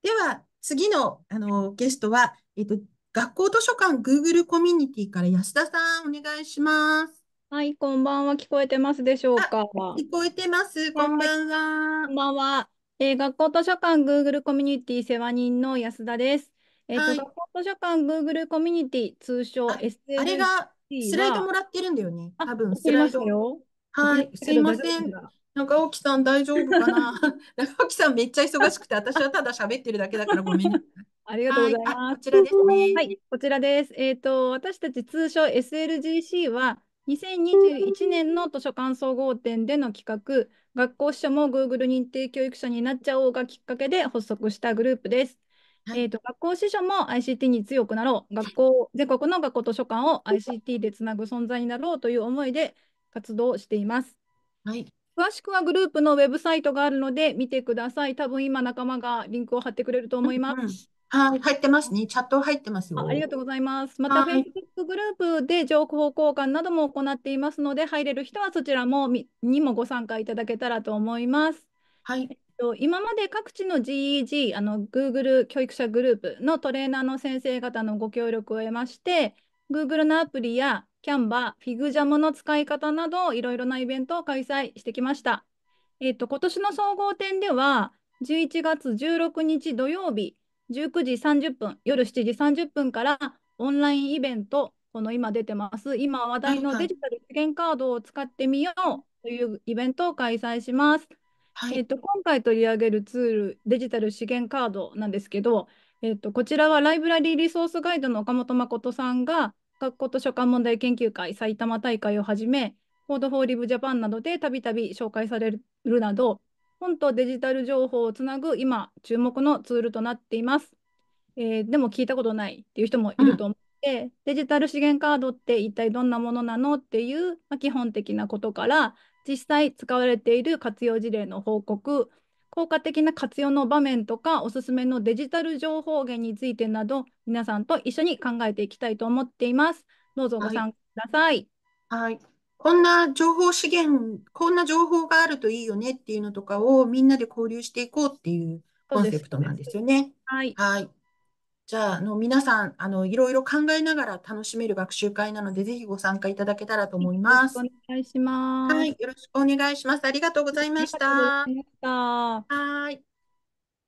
では、次の、あの、ゲストは、えっと、学校図書館 Google コミュニティから安田さん、お願いします。はい、こんばんは。聞こえてますでしょうか。聞こえてます。こんばんは。こんばんは。えー、学校図書館 Google コミュニティ世話人の安田です。えっ、ー、と、はい、学校図書館 Google コミュニティ、通称 s l あれが、スライドもらってるんだよね。多分、スライド。はい、すいません。中沖さん大丈夫かな中沖 さんめっちゃ忙しくて、私はただ喋ってるだけだからごめん、ありがとうございます。こちらですね。はい、こちらです。えっ、と、私たち通称 SLGC は、2021年の図書館総合展での企画、学校司書も Google 認定教育者になっちゃおうがきっかけで発足したグループです。えっと、と学校司書も ICT に強くなろう、学校全国の学校図書館を ICT でつなぐ存在になろうという思いで活動しています。はい、詳しくはグループのウェブサイトがあるので見てください。多分今仲間がリンクを貼ってくれると思います。はい、入ってますね。チャット入ってますよ。ありがとうございます。また、フェイスブックグループで情報交換なども行っていますので、入れる人はそちらもにもご参加いただけたらと思います。はい。えっと、今まで各地の GEG、あの Google 教育者グループのトレーナーの先生方のご協力を得まして、Google のアプリやキャンバー、フィグジャムの使い方など、いろいろなイベントを開催してきました。えっ、と、今年の総合展では、11月16日土曜日、19時30分、夜7時30分から、オンラインイベント、この今出てます、今話題のデジタル資源カードを使ってみようというイベントを開催します。はい、えっ、と、今回取り上げるツール、デジタル資源カードなんですけど、えっ、と、こちらはライブラリーリソースガイドの岡本誠さんが学校図書館問題研究会埼玉大会をはじめ、コードフォーリブジャパンなどでたびたび紹介されるなど、本とデジタル情報をつなぐ今、注目のツールとなっています。えー、でも聞いたことないっていう人もいると思って、うん、デジタル資源カードって一体どんなものなのっていう、ま基本的なことから、実際使われている活用事例の報告、効果的な活用の場面とか、おすすめのデジタル情報源についてなど、皆さんと一緒に考えていきたいと思っています。どうぞご参加ください。はい、はい、こんな情報資源、こんな情報があるといいよねっていうのとかをみんなで交流していこうっていうコンセプトなんですよね。はい、はいじゃあ、あの、皆さん、あの、いろいろ考えながら楽しめる学習会なので、ぜひご参加いただけたらと思います。よろしくお願いします。はい、よろしくお願いします。ありがとうございました。した。はい。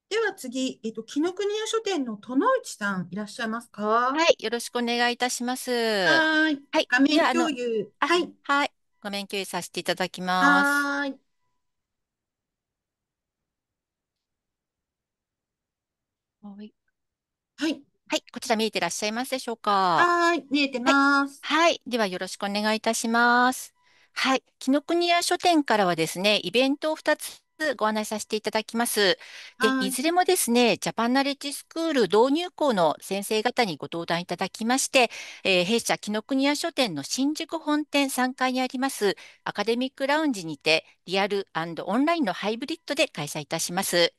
では次、えっと、紀ノ国屋書店の殿内さん、いらっしゃいますか。はい、よろしくお願いいたします。はい。はい、画面共有。はい。はい。画面共有させていただきます。ははい。はい。はい、こちら見えてらっしゃいますでしょうか。はい。見えてます。はい、ではよろしくお願いいたします。はい、紀ノ国屋書店からはですね、イベントを2つご案内させていただきます。で、いずれもですね、ジャパンナレッジスクール導入校の先生方にご登壇いただきまして、えー、弊社紀ノ国屋書店の新宿本店3階にありますアカデミックラウンジにて、リアルオンラインのハイブリッドで開催いたします。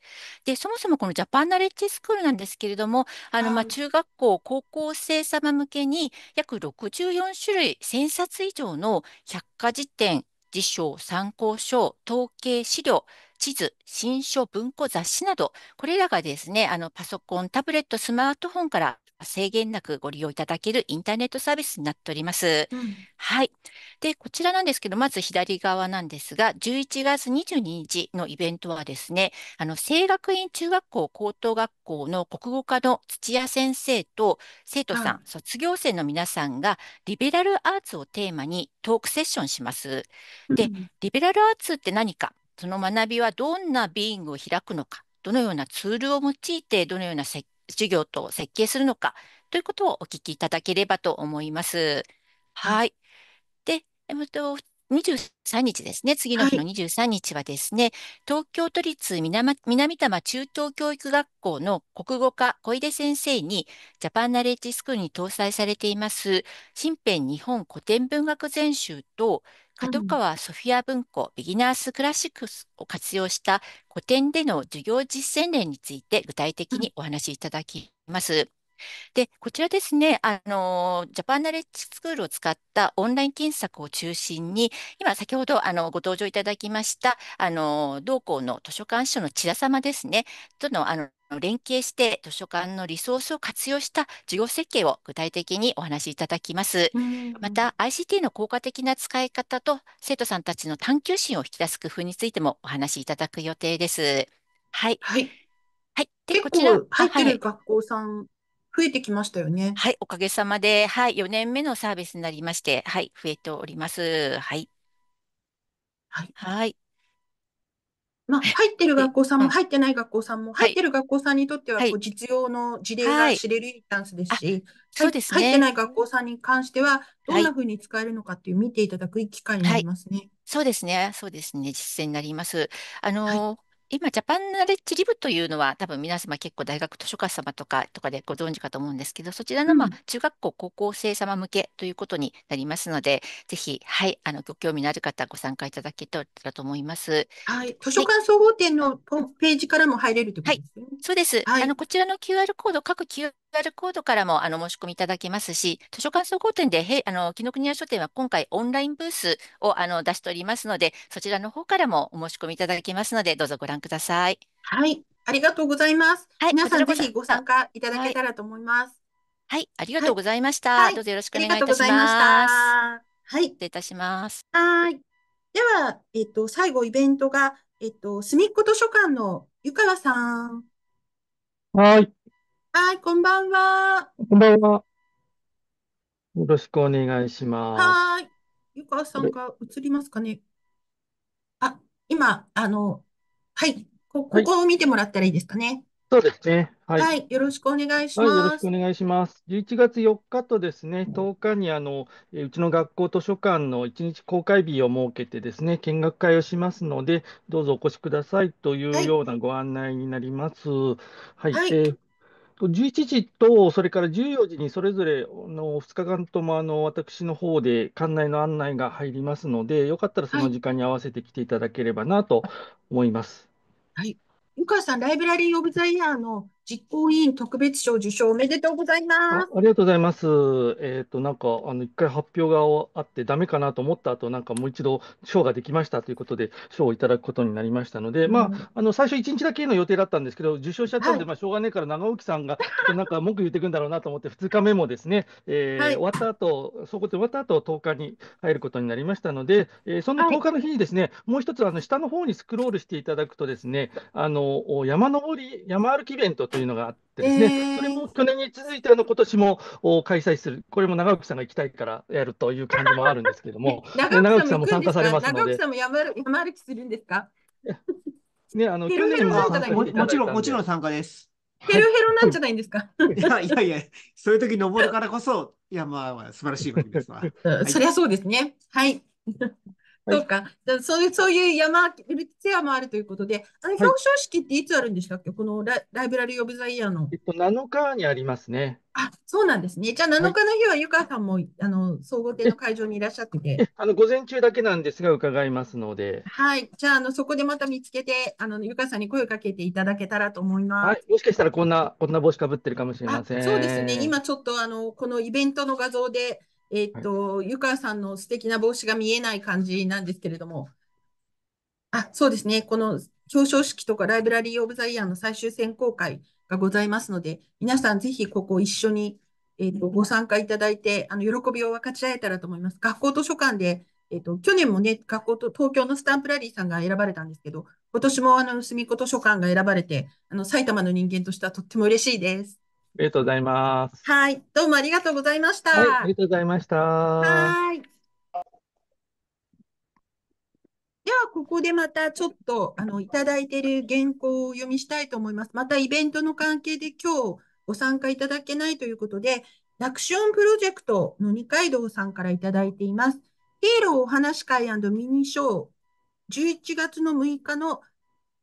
で、そもそもこのジャパンナレッジスクールなんですけれども、あの、まあ、中学校、高校生様向けに約64種類1000冊以上の百科事典、辞書、参考書、統計、資料、地図、新書、文庫、雑誌など、これらがですね、あのパソコン、タブレット、スマートフォンから制限なくご利用いただけるインターネットサービスになっております。うん、はい。で、こちらなんですけど、まず左側なんですが、11月22日のイベントはですね、あの、学院中学校高等学校の国語科の土屋先生と生徒さん、はい、卒業生の皆さんが、リベラルアーツをテーマにトークセッションします。で、リベラルアーツって何かその学びはどんなビーイングを開くのか、どのようなツールを用いて、どのような授業と設計するのか、ということをお聞きいただければと思います。はい。で、えっと、23日ですね、次の日の23日はですね、はい、東京都立南南多摩中等教育学校の国語科小出先生に、ジャパンナレッジスクールに搭載されています、新編日本古典文学全集と、角川ソフィア文庫ビギナースクラシックスを活用した古典での授業実践例について具体的にお話しいただきます。で、こちらですね、あの、ジャパンナレッジスクールを使ったオンライン検索を中心に、今先ほどあのご登場いただきました、あの、同校の図書館司書の千田様ですね、との、あの、連携して図書館のリソースを活用した事業設計を具体的にお話しいただきます。また ICT の効果的な使い方と生徒さんたちの探求心を引き出す工夫についてもお話しいただく予定です。はい。はい。はい、で、こちら。入ってる学校さん、増えてきましたよね。はい、おかげさまで、はい、4年目のサービスになりまして、はい、増えております。はい。はい。はいまあ、入ってる学校さんも、入ってない学校さんも、入ってる学校さんにとっては、こう、実用の事例が知れるチャンスですし、そうですね入ってない学校さんに関しては、どんなふうに使えるのかっていう見ていただく機会になりますね。そうですね。そうですね。実践になります。あはいの、今、ジャパンナレッジリブというのは、多分皆様結構大学図書館様とかとかでご存知かと思うんですけど、そちらの、まあ、中学校、高校生様向けということになりますので、ぜひ、はい、あの、ご興味のある方、ご参加いただけたらと思います。はい、図書館総合店のページからも入れるといことですね。はい、そうです。はい、あの、こちらの QR コード、各 QR QR コードからもあの申し込みいただけますし、図書館総合店で、あの紀ノ国屋書店は今回オンラインブースをあの出しておりますので、そちらの方からもお申し込みいただけますので、どうぞご覧ください。はい、ありがとうございます。はい、皆さんぜひご参加いただけたらと思います。はい、はい、ありがとうございました、はい。どうぞよろしくお願いいたします。はい、失礼いたします。はい。では、えっと、最後イベントが、えっと、すみっこ図書館の湯川さん。はい。はい、こんばんは。こんばんは。よろしくお願いします。い。ゆかさんれ、が映りますかね。あ、今、あの、はい。こ、ここを見てもらったらいいですかね。そうですね。はい。はい。よろしくお願いしはい、よろましくおす。願いします。11月4日とですね、10日にあの、えうちの学校図書館の1日公開日を設けてですね、見学会をしますので、どうぞお越しくださいというようなご案内になります。はい、はえー11時と、それから14時にそれぞれの2日間ともあの私の方で館内の案内が入りますので、よかったらその時間に合わせて来ていただければなと思います。はい。ゆかさん、ライブラリー・オブ・ザ・イヤーの実行委員特別賞受賞おめでとうございます。ありがとうございます。えっと、なんか、あの、一回発表があってダメかなと思った後、なんかもう一度賞ができましたということで、賞をいただくことになりましたので、うまあ、あの、最初一日だけの予定だったんですけど、受賞しちゃったんので、い、まあ、しょうがねえから長沖さんが、なんか文句言ってくんだろうなと思って、2日目もですね、えーい、終わった後、そこで終わった後、10日に入ることになりましたので、えーその10日の日にですね、もう一つ、あの、下の方にスクロールしていただくとですね、あの、山登り、山歩きイベントというのがあってですね、えー、それも去年に続いてあの今年も開催する、これも長岡さんが行きたいからやるという感じもあるんですけども、長岡さんも参加されますので。歩きするんですかね、あの去年ももちろん、もちろん参加です。ヘロヘロなんじゃないんですか。い いやいや、そういう時登るからこそ、いやまあ素晴らしいことですわ。はい、そりゃそうですね。はい。そうか、そういう、そういう山、ルビツェアもあるということで、あの表彰式っていつあるんでしたっけ、はい、このライブラリー・オブ・ザ・イヤーの。えっと、7日にありますね。あ、そうなんですね。じゃあ7日の日は、ゆかさんも、あの、総合展の会場にいらっしゃってて。あの、午前中だけなんですが、伺いますので。はい。じゃあ、あの、そこでまた見つけて、あの、湯川さんに声をかけていただけたらと思います。はい。もしかしたら、こんな、こんな帽子かぶってるかもしれません。そうですね。今ちょっと、あの、このイベントの画像で、えっ、と、はい、さんの素敵な帽子が見えない感じなんですけれども、あ、そうですね、この表彰式とかライブラリー・オブ・ザ・イヤーの最終選考会がございますので、皆さんぜひここ一緒に、えーと、とご参加いただいて、あの喜びを分かち合えたらと思います。学校図書館で、えーと、と去年もね、学校と東京のスタンプラリーさんが選ばれたんですけど、今年もあのすみこ図書館が選ばれて、あの埼玉の人間としてはとっても嬉しいです。ありがとうございます。はい、どうもありがとうございました。はい、ありがとうございました。はい。では、ここでまたちょっと、あの、いただいている原稿を読みしたいと思います。またイベントの関係で今日ご参加いただけないということで、ラクションプロジェクトの二階堂さんからいただいています。ヒーローお話会ミニショー、11月の6日の、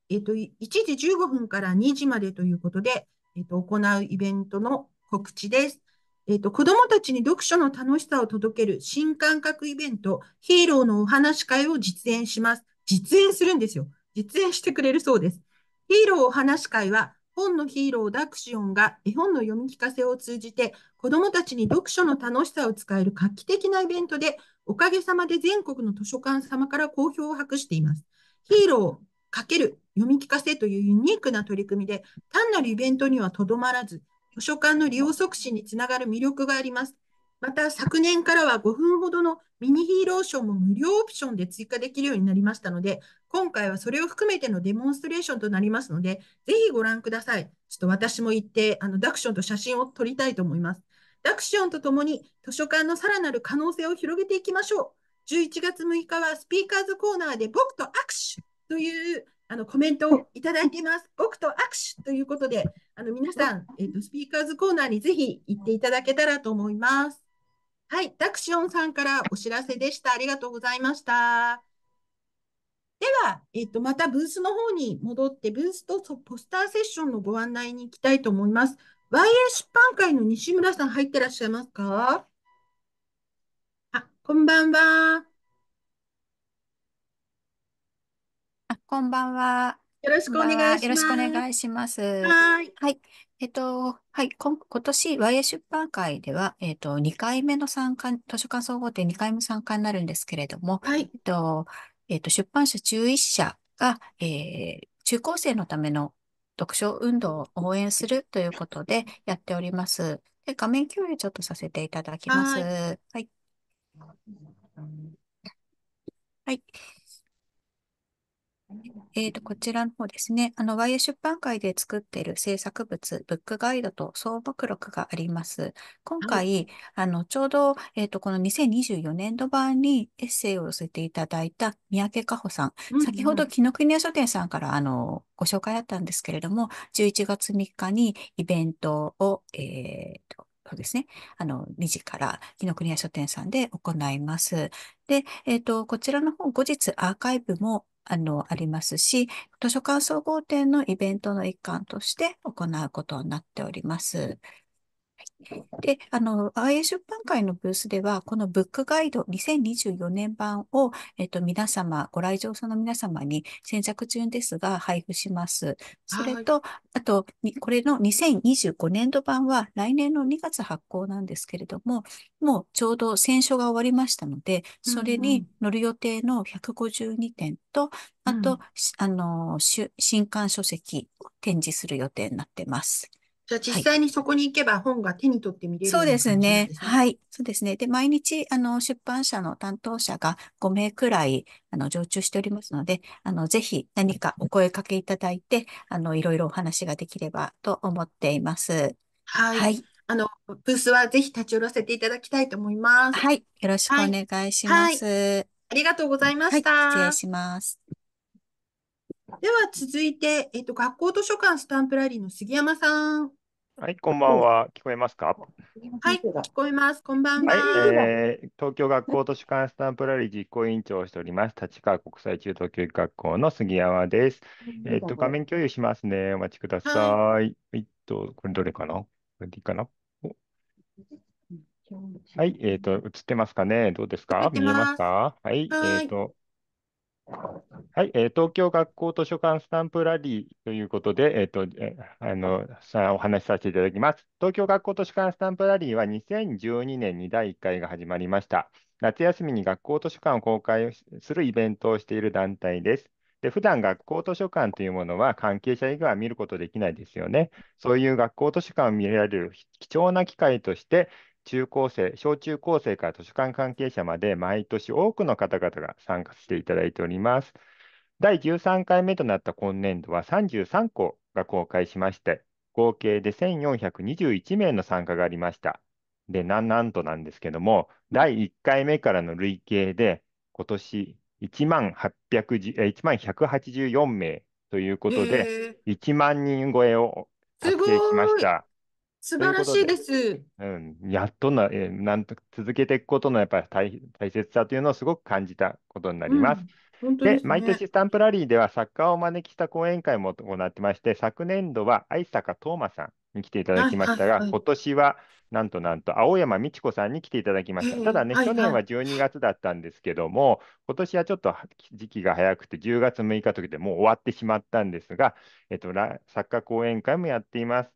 えっと、1時15分から2時までということで、えっと、行うイベントの告知です。えっと、子供たちに読書の楽しさを届ける新感覚イベント、ヒーローのお話会を実演します。実演するんですよ。実演してくれるそうです。ヒーローお話会は、本のヒーローダクシオンが絵本の読み聞かせを通じて、子供たちに読書の楽しさを使える画期的なイベントで、おかげさまで全国の図書館様から好評を博しています。ヒーロー、かける読み聞かせというユニークな取り組みで、単なるイベントにはとどまらず、図書館の利用促進につながる魅力があります。また、昨年からは5分ほどのミニヒーローショーも無料オプションで追加できるようになりましたので、今回はそれを含めてのデモンストレーションとなりますので、ぜひご覧ください。ちょっと私も行って、あのダクションと写真を撮りたいと思います。ダクションとともに図書館のさらなる可能性を広げていきましょう。11月6日はスピーカーズコーナーで僕と握手というあのコメントをいただいています。僕と握手ということで、あの皆さん、えーと、スピーカーズコーナーにぜひ行っていただけたらと思います。はい、ダクシオンさんからお知らせでした。ありがとうございました。では、えっ、と、またブースの方に戻って、ブースとポスターセッションのご案内に行きたいと思います。YA 出版会の西村さん入ってらっしゃいますかあ、こんばんは。こんばんは。よろしくお願いします。よろしくお願いします。はい。はい。えっと、はい、今年 YA 出版会では、えっと、2回目の参加、図書館総合展2回目参加になるんですけれども、はい、えっと、えっと、出版社11社が、えー、中高生のための読書運動を応援するということでやっております。で画面共有ちょっとさせていただきます。はい。はいえーと、こちらの方ですね、あの YA 出版会で作っている制作物、ブックガイドと総目録があります。今回、はい、あのちょうど、えーと、この2024年度版にエッセイを寄せていただいた三宅加穂さん、うんうん、先ほど紀ノ国屋書店さんからあのご紹介あったんですけれども、11月3日にイベントを、えーと、そうですね。あの、2時から、紀ノ国屋書店さんで行います。で、えっ、ー、と、こちらの方、後日アーカイブもあの、ありますし、図書館総合展のイベントの一環として行うことになっております。で、あの、IA 出版会のブースでは、このブックガイド2024年版を、えっと、皆様、ご来場者の皆様に先着順ですが、配布します。それと、はい、あと、これの2025年度版は来年の2月発行なんですけれども、もうちょうど選書が終わりましたので、それに乗る予定の152点と、うんうん、あと、あの、新刊書籍を展示する予定になってます。じゃあ実際にそこに行けば本が手に取って見れる、はい、そうですね。はい。そうですね。で、毎日、あの、出版社の担当者が5名くらい、あの、常駐しておりますので、あの、ぜひ何かお声かけいただいて、あの、いろいろお話ができればと思っています。はい。はい、あの、ブースはぜひ立ち寄らせていただきたいと思います。はい。よろしくお願いします。はい、ありがとうございました。失礼します。では続いて、えっと、学校図書館スタンプラリーの杉山さん。はい、こんばんは。聞こえますかはい、聞こえます。こんばんは。はい、えー、東京学校図書館スタンプラリー実行委員長をしております。立川国際中等教育学校の杉山です。えっ、ー、と、画面共有しますね。お待ちください。はい、えっと、これどれかなこれでいいかなはい、えっ、ー、と、映ってますかねどうですか見えますかはい、えっ、と、はい、えー、東京学校図書館スタンプラリーということで、えーとえあのさお話しさせていただきます。東京学校図書館スタンプラリーは2012年に第1回が始まりました。夏休みに学校図書館を公開するイベントをしている団体です。で普段学校図書館というものは関係者以外は見ることできないですよね。そういう学校図書館を見られる貴重な機会として、中高生、小中高生から図書館関係者まで毎年多くの方々が参加していただいております。第13回目となった今年度は33校が公開しまして、合計で1421名の参加がありました。で、なんなんとなんですけども、第1回目からの累計で、今年1万1万184名ということで、1万人超えを達成しました。素晴らしいです。うん、やっとな、えー、なんと続けていくことのやっぱり大大切さというのをすごく感じたことになります。うん、で、ね、毎年スタンプラリーでは作家をお招きした講演会も行ってまして、昨年度は逢坂斗真さんに来ていただきましたが、はいはい、今年はなんとなんと青山美智子さんに来ていただきました。ただね、はいはい、去年は12月だったんですけども、今年はちょっと時期が早くて、10月6日といでもう終わってしまったんですが、えっと、作家講演会もやっています。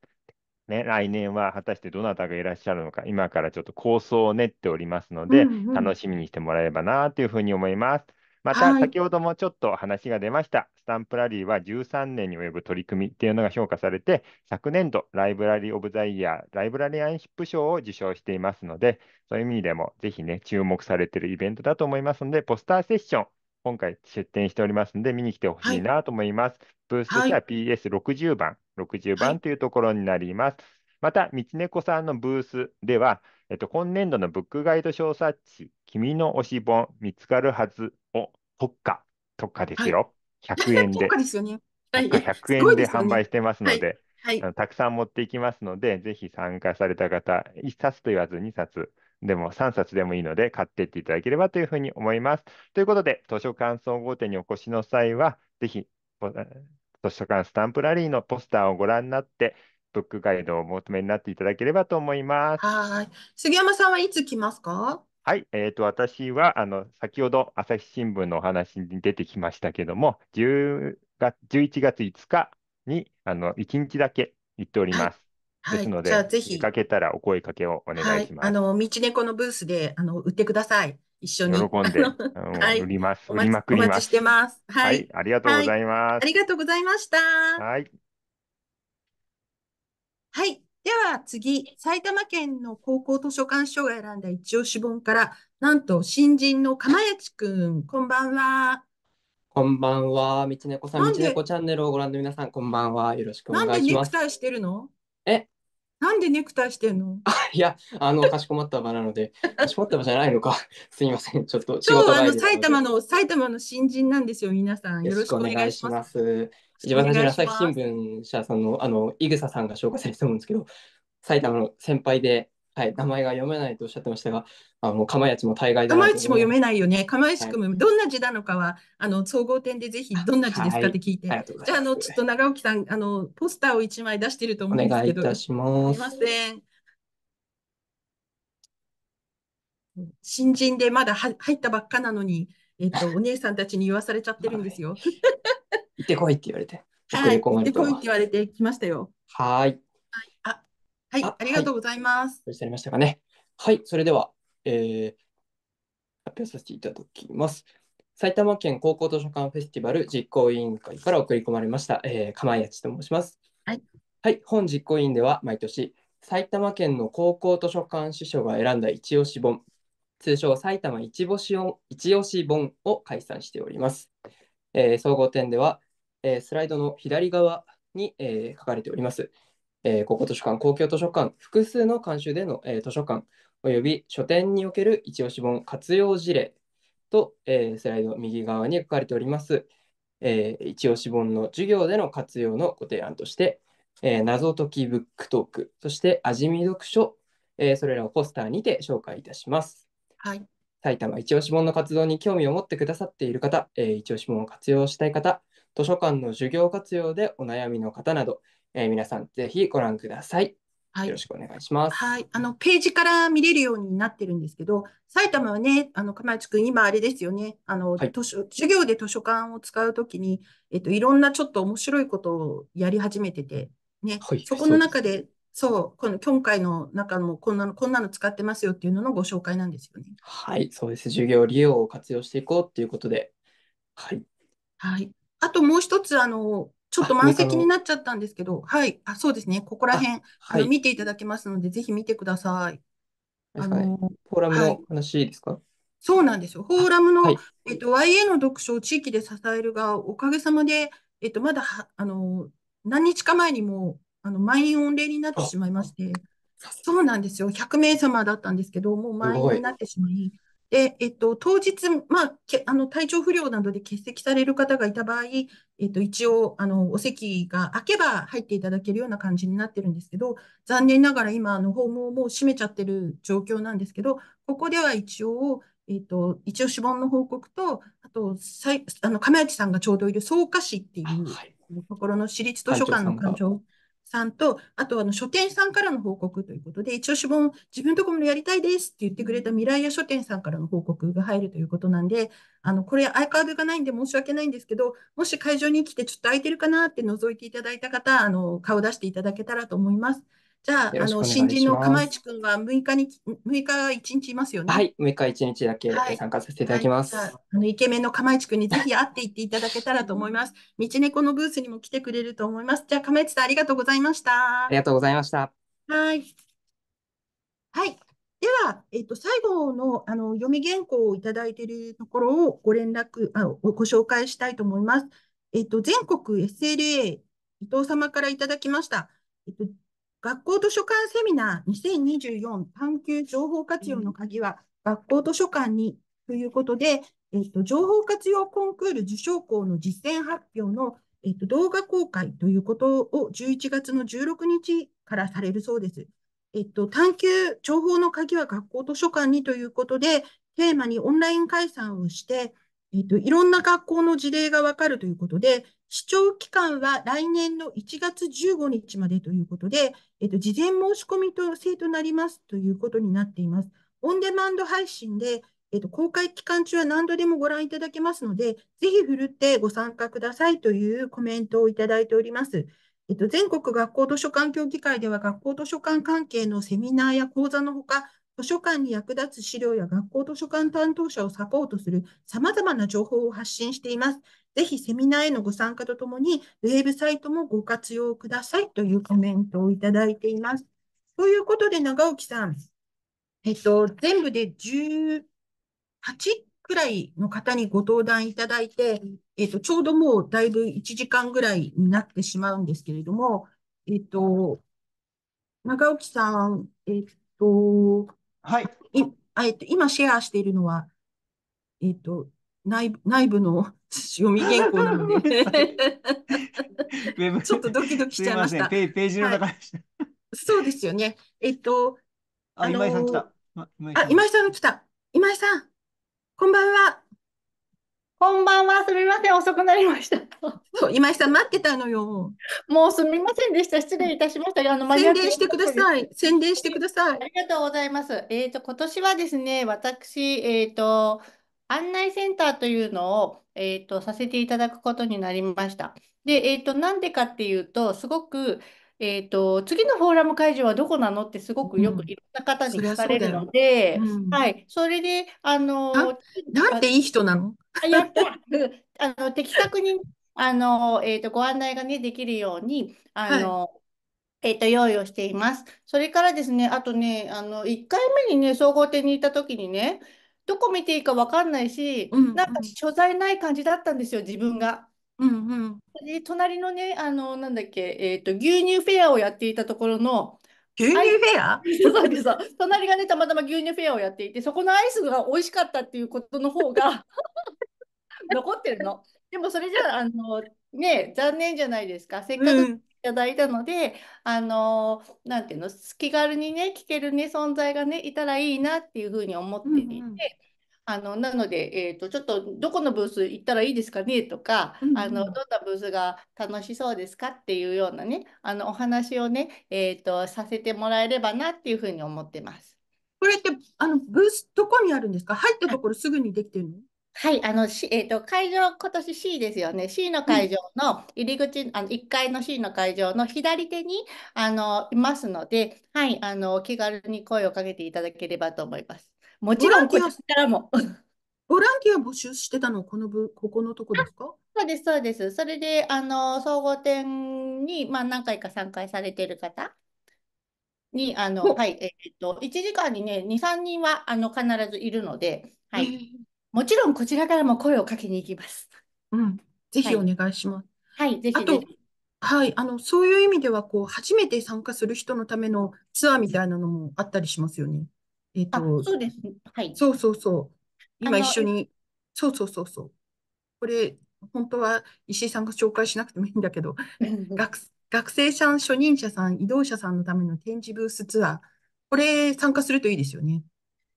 ね、来年は果たしてどなたがいらっしゃるのか、今からちょっと構想を練っておりますので、うんうん、楽しみにしてもらえればなというふうに思います。また、先ほどもちょっと話が出ました、はい、スタンプラリーは13年に及ぶ取り組みっていうのが評価されて、昨年度、ライブラリー・オブ・ザ・イヤー、ライブラリアンシップ賞を受賞していますので、そういう意味でも、ぜひね、注目されているイベントだと思いますので、ポスターセッション、今回出店しておりますので、見に来てほしいなと思います。ブースとしては PS60 番、60番というところになります。また、道猫さんのブースでは、えっと、今年度のブックガイド小冊子、君の推し本見つかるはずを特価、特価ですよ。はい、100円で。特価ですよね。はい、100円で販売してますので、はい、はい、たくさん持っていきますので、ぜひ参加された方、1冊と言わず2冊でも3冊でもいいので買っていっていただければというふうに思います。ということで、図書館総合店にお越しの際は、ぜひ、図書館スタンプラリーのポスターをご覧になって、ブックガイドをお求めになっていただければと思います。はい。杉山さんはいつ来ますかはい、えーと、私はあの先ほど朝日新聞のお話に出てきましたけども、10月11月5日にあの1日だけ行っております。ですので、はい、じゃあぜひ。見かけたらお声かけをお願いします。はい、あの、道猫のブースで、あの、売ってください。一緒に。喜んで、はい、売ります。売りまくります。お待ちしてます。はい、ありがとうございます、ありがとうございました。はい。はい。では次、埼玉県の高校図書館賞が選んだ一押し本から、なんと新人の釜谷くん、こんばんは。こんばんは、道猫さん、みちねチャンネルをご覧の皆さん、こんばんは。よろしくお願いします。なんでネクタイしてるのえ、なんでネクタイしてんのあ、いや、あの、かしこまった場なので、かしこまった場じゃないのか。すみません。ちょっと仕事そう、あ帰りの、埼玉の、埼玉の新人なんですよ、皆さん。よよろろししくくおお願願いいしします。す。一番最初に朝日新聞社さんの、あの、井草さんが紹介されてたと思うんですけど、埼玉の先輩で、はい、名前が読めないとおっしゃってましたが、あの釜谷も大概だ釜石も読めないよね。釜石君もどんな字なのかは、あの総合点でぜひどんな字ですかって聞いて。はい、じゃあのちょっと長沖さんあのポスターを一枚出してると思うんですけど。お願いいたします。すみません。新人でまだは入ったばっかなのに、えっと お姉さんたちに言わされちゃってるんですよ。はい、行ってこいって言われて。はい、行ってこいって言われてきましたよ。はい。はい、ありがとうございます。はい、されましたかね。はい、それでは、えー、発表させていただきます。埼玉県高校図書館フェスティバル実行委員会から送り込まれました、えー、釜谷と申します。はい、はい、本実行委員では毎年、埼玉県の高校図書館司書が選んだ一押し本、通称埼玉一星本一押し本を解散しております。えー、総合点では、えー、スライドの左側に、えー、書かれております、えー、ここ図書館、公共図書館、複数の監修での、えー、図書館、および書店における一押し本活用事例と、えー、スライド右側に書かれております、えー、一押し本の授業での活用のご提案として、えー、謎解きブックトーク、そして味見読書、えー、それらをポスターにて紹介いたします。はい、埼玉一押し本の活動に興味を持ってくださっている方、えー、一押し本を活用したい方、図書館の授業活用でお悩みの方など、えー、皆さんぜひご覧ください。はい、よろしくお願いします。はい、あのページから見れるようになってるんですけど、埼玉はね、あの釜内くん今あれですよね。あの、はい、図書授業で図書館を使うときに、えっといろんなちょっと面白いことをやり始めててね、はい、そこの中で。そうこの今回の中のこんなのこんなの使ってますよっていうののご紹介なんですよね。はい、そうです。授業利用を活用していこうということで、はい。はい。あともう一つ、あの、ちょっと満席になっちゃったんですけど、はい、あ、そうですね、ここら辺、あはいの、見ていただけますので、ぜひ見てください。あの、フォーラムの話ですかそうなんですよ。フォーラムはの、い。えっと、YA の読書を地域で支えるが、おかげさまで、えっと、まだは、あの、何日か前にも、あの、満員御礼になってしまいまして、そうなんですよ。100名様だったんですけど、もう満員になってしまい、で、えっと、当日、まあ、けあの体調不良などで欠席される方がいた場合、えっと、一応、あの、お席が空けば入っていただけるような感じになってるんですけど、残念ながら今、訪の、をもう閉めちゃってる状況なんですけど、ここでは一応、えっと、一応、指紋の報告と、あと、さいあの亀内さんがちょうどいる草加市っていうところの私立図書館の館長、はいさんと、あとあの書店さんからの報告ということで、一押し本、自分とこもやりたいですって言ってくれた未来や書店さんからの報告が入るということなんで、あのこれ、アーカイブがないんで申し訳ないんですけど、もし会場に来てちょっと空いてるかなって覗いていただいた方、あの顔出していただけたらと思います。じゃあ、あの新人の釜市君は6日に、6日一日いますよね。はい、6日一日だけ参加させていただきます。はいはい、あのイケメンの釜市君にぜひ会っていっていただけたらと思います。道猫のブースにも来てくれると思います。じゃあ、釜市さんありがとうございました。ありがとうございました。はい。はい。では、えっと、最後のあの読み原稿をいただいているところをご連絡あ、ご紹介したいと思います。えっと、全国 SLA 伊藤様からいただきました。えっと学校図書館セミナー2024探求情報活用の鍵は、学校図書館にということで、えっと、情報活用コンクール受賞校の実践発表の、えっと、動画公開ということを11月の16日からされるそうです。えっと、探求情報の鍵は学校図書館にということで、テーマにオンライン解散をして、えっと、いろんな学校の事例がわかるということで、視聴期間は来年の1月15日までということで、えっと、事前申し込みと制となりますということになっています。オンデマンド配信で、えっと、公開期間中は何度でもご覧いただけますので、ぜひふるってご参加くださいというコメントをいただいております。えっと、全国学校図書館協議会では学校図書館関係のセミナーや講座のほか、図書館に役立つ資料や学校図書館担当者をサポートする様々な情報を発信しています。ぜひセミナーへのご参加とともに、ウェブサイトもご活用くださいというコメントをいただいています。ということで、長沖さん、えっと、全部で18くらいの方にご登壇いただいて、えっと、ちょうどもうだいぶ1時間ぐらいになってしまうんですけれども、えっと、長沖さん、えっと、はい。いえっ今シェアしているのは、えっと、内部内部の 読み原稿なので ちょっとドキドキしちゃいました。ページの中でした、はい、そうですよね。えっと、あ、あのー、今井さん来た。あ、今井さん来た。今井さん、こんばんは。こんばんは、すみません、遅くなりました。そう、今井さん待ってたのよ。もうすみませんでした、失礼いたしましたが、あの、宣伝してください。宣伝してください。ありがとうございます。えっ、と、今年はですね、私、えっ、と、案内センターというのを、えっ、と、させていただくことになりました。で、えっ、と、なんでかっていうと、すごく、えっと、次のフォーラム会場はどこなのってすごくよくいろんな方に聞かれるので、うんそうん、はい、それで、あのー、なんていい人なのあやっ あの的確に、あのー、えっ、ー、と、ご案内がね、できるように、あの、はいえっと、用意をしています。それからですね、あとね、あの、1回目にね、総合展に行った時にね、どこ見ていいかわかんないし、うんうん、なんか所在ない感じだったんですよ、自分が。うんうん。で、隣のね、あの、なんだっけ、えっと、牛乳フェアをやっていたところの、牛乳フェア そうです。隣がね、たまたま牛乳フェアをやっていて、そこのアイスが美味しかったっていうことの方が 残ってるの。でもそれじゃあ、あの、ね、残念じゃないですか。せっかうくいただいたので、あの、なんていうの、気軽にね、聞けるね、存在がね、いたらいいなっていうふうに思ってういん。て、あのなので、えーと、ちょっとどこのブース行ったらいいですかねとか、うんあのどんなブースが楽しそうですかっていうようなねあのお話をね、えーと、させてもらえればなっていうふうに思ってます。これってあのブースどこにあるんですか入ったところすぐにできてるのはい、あの、しえー、と、会場、今年 C ですよね。C の会場の入り口、うん、あの、1階の C の会場の左手に、あの、いますので、はい、あの、気軽に声をかけていただければと思います。もちろん、こっちからも。ボランティア募集してたの、この部、ここのとこですかそうです、そうです。それで、あの、総合展に、まあ、何回か参加されている方に、あの、はい、えっと、一時間にね、二三人は、あの、必ずいるので、はい。えー、もちろん、こちらからも声をかけに行きます。うん、ぜひお願いします。はい、はい、ぜひあと、はい、あの、そういう意味では、こう、初めて参加する人のためのツアーみたいなのもあったりしますよね。えっ、と、そうです。はい。そうそうそう。今一緒に、そうそうそうそう。これ、本当は石井さんが紹介しなくてもいいんだけど、学学生さん、初任者さん、移動者さんのための展示ブースツアー、これ参加するといいですよね。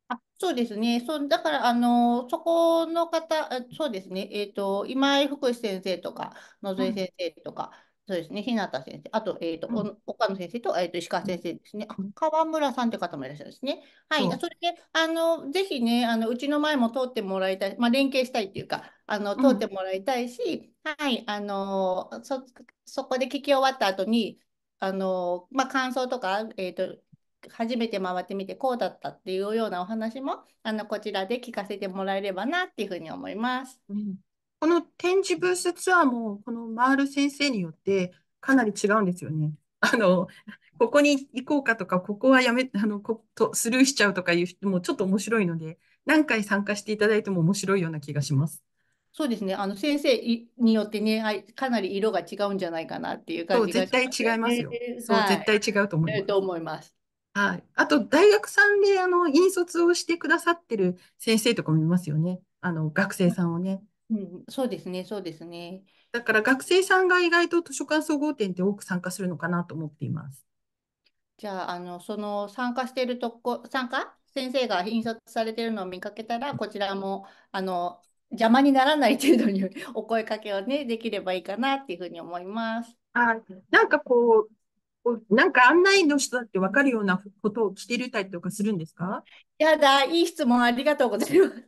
あ、そうですね。そう、だから、あの、そこの方、そうですね。えっ、と、今井福士先生とか、野添先生とか、そうですね、日向先生、あと、えーとうん、岡野先生と,、えー、と石川先生ですね、うん、川村さんという方もいらっしゃるんですね。はい、それであの、ぜひねあの、うちの前も通ってもらいたい、まあ、連携したいっていうか、あの通ってもらいたいし、うん、はい、あのそそこで聞き終わった後にあのまあ、感想とか、えーと、初めて回ってみてこうだったっていうようなお話もあのこちらで聞かせてもらえればなっていうふうに思います。うんこの展示ブースツアーも、このマール先生によってかなり違うんですよね。あの、ここに行こうかとか、ここはやめ、あの、ことスルーしちゃうとかいう人もちょっと面白いので、何回参加していただいても面白いような気がします。そうですね。あの先生によってね、かなり色が違うんじゃないかなっていう感じが、ね、絶対違いますよ。そう、はい、絶対違うと思います。と思います。はい。あと、大学さんで、あの、引率をしてくださってる先生とかもいますよね。あの、学生さんをね。うん、そうですね、そうですね。だから学生さんが意外と図書館総合展って多く参加するのかなと思っています。じゃあ、あの、その参加しているとこ、参加先生が印刷されているのを見かけたら、こちらも、あの、邪魔にならない程度にお声かけをね、できればいいかなっていうふうに思います。あ、なんかこう、なんか案内の人だって分かるようなことを着てるたりとかするんですかやだ、いい質問ありがとうございます。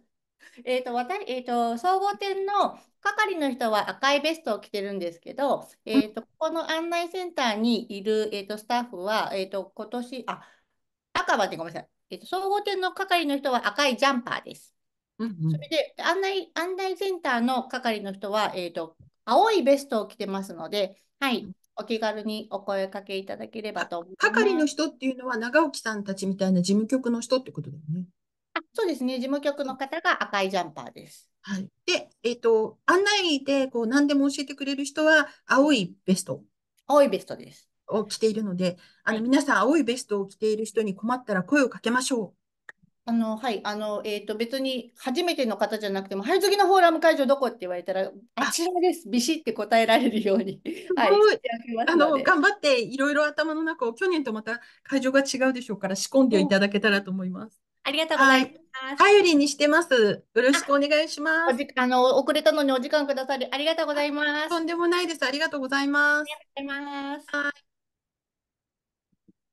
えー、と、私、えっ、ー、と、総合店の係の人は赤いベストを着てるんですけど、えっ、ー、と、ここの案内センターにいる、えっ、と、スタッフは、えっ、と、今年、あ、赤はね、ごめんなさい。えっ、と、総合店の係の人は赤いジャンパーです。うんそれで、案内、案内センターの係の人は、えっ、と、青いベストを着てますので、はい。お気軽にお声かけいただければと思います。係の人っていうのは長沖さんたちみたいな事務局の人ってことだよね。そうですね、事務局の方が赤いジャンパーです。はい、で、えっ、ー、と、案内でこう何でも教えてくれる人は青いベスト。青いベストです。を着ているので、あの、皆さん青いベストを着ている人に困ったら声をかけましょう。あのはい、あの、えっ、ー、と、別に初めての方じゃなくても、はい、次のフォーラム会場どこって言われたら、あちらです、ビシって答えられるように。あの、頑張って、いろいろ頭の中を去年とまた会場が違うでしょうから、仕込んでいただけたらと思います。ありがとうございます。はい、頼りにしてます。よろしくお願いします。あの遅れたのにお時間くださりありがとうございます。とんでもないです。ありがとうございます。ありがとうございます。はい。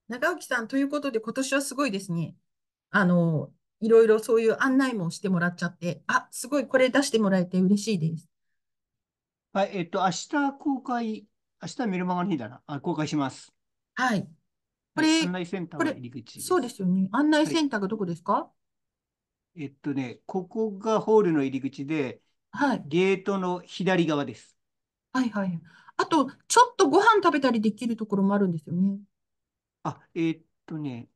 長沖さんということで今年はすごいですね。あのいろいろそういう案内もしてもらっちゃって、あすごいこれ出してもらえて嬉しいです。はい、えっと明日公開、明日メルマガの日だな。あ公開します。はい。これ、案内センターの入り口そうですよね。案内センターがどこですか、はい、えっとね、ここがホールの入り口で、はい。ゲートの左側です。はいはい。あと、ちょっとご飯食べたりできるところもあるんですよね。あ、えー、っとね、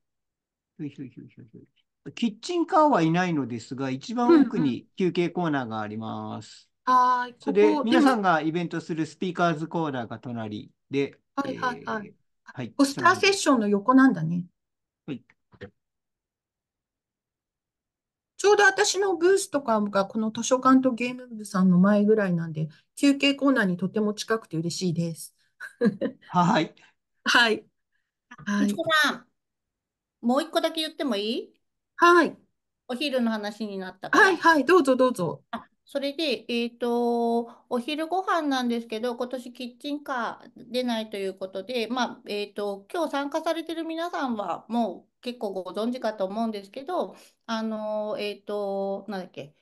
ょょょキッチンカーはいないのですが、一番奥に休憩コーナーがあります。はい、うん。それで、皆さんがイベントするスピーカーズコーナーが隣で、はいはいはい。えーはい。ポスターセッションの横なんだね。ちょうど私のブースとかがこの図書館とゲーム部さんの前ぐらいなんで、休憩コーナーにとても近くて嬉しいです。はい。はい。はい。さん、もう一個だけ言ってもいいはい。お昼の話になったから。はいはい、どうぞどうぞ。あそれで、えっ、と、お昼ご飯なんですけど、今年キッチンカー出ないということで、まあ、えっ、と、今日参加されてる皆さんは、もう結構ご存知かと思うんですけど、あの、えっ、と、なんだっけ、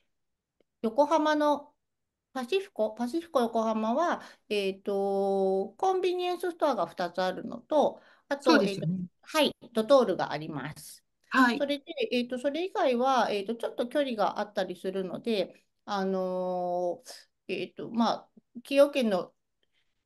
横浜のパシフコ、パシフコ横浜は、えっ、と、コンビニエンスストアが2つあるのと、あと、えっ、と、はい、ドトールがあります。はい。それで、えっ、と、それ以外は、えっ、と、ちょっと距離があったりするので、あのえっ、ー、と、まあ、崎陽軒の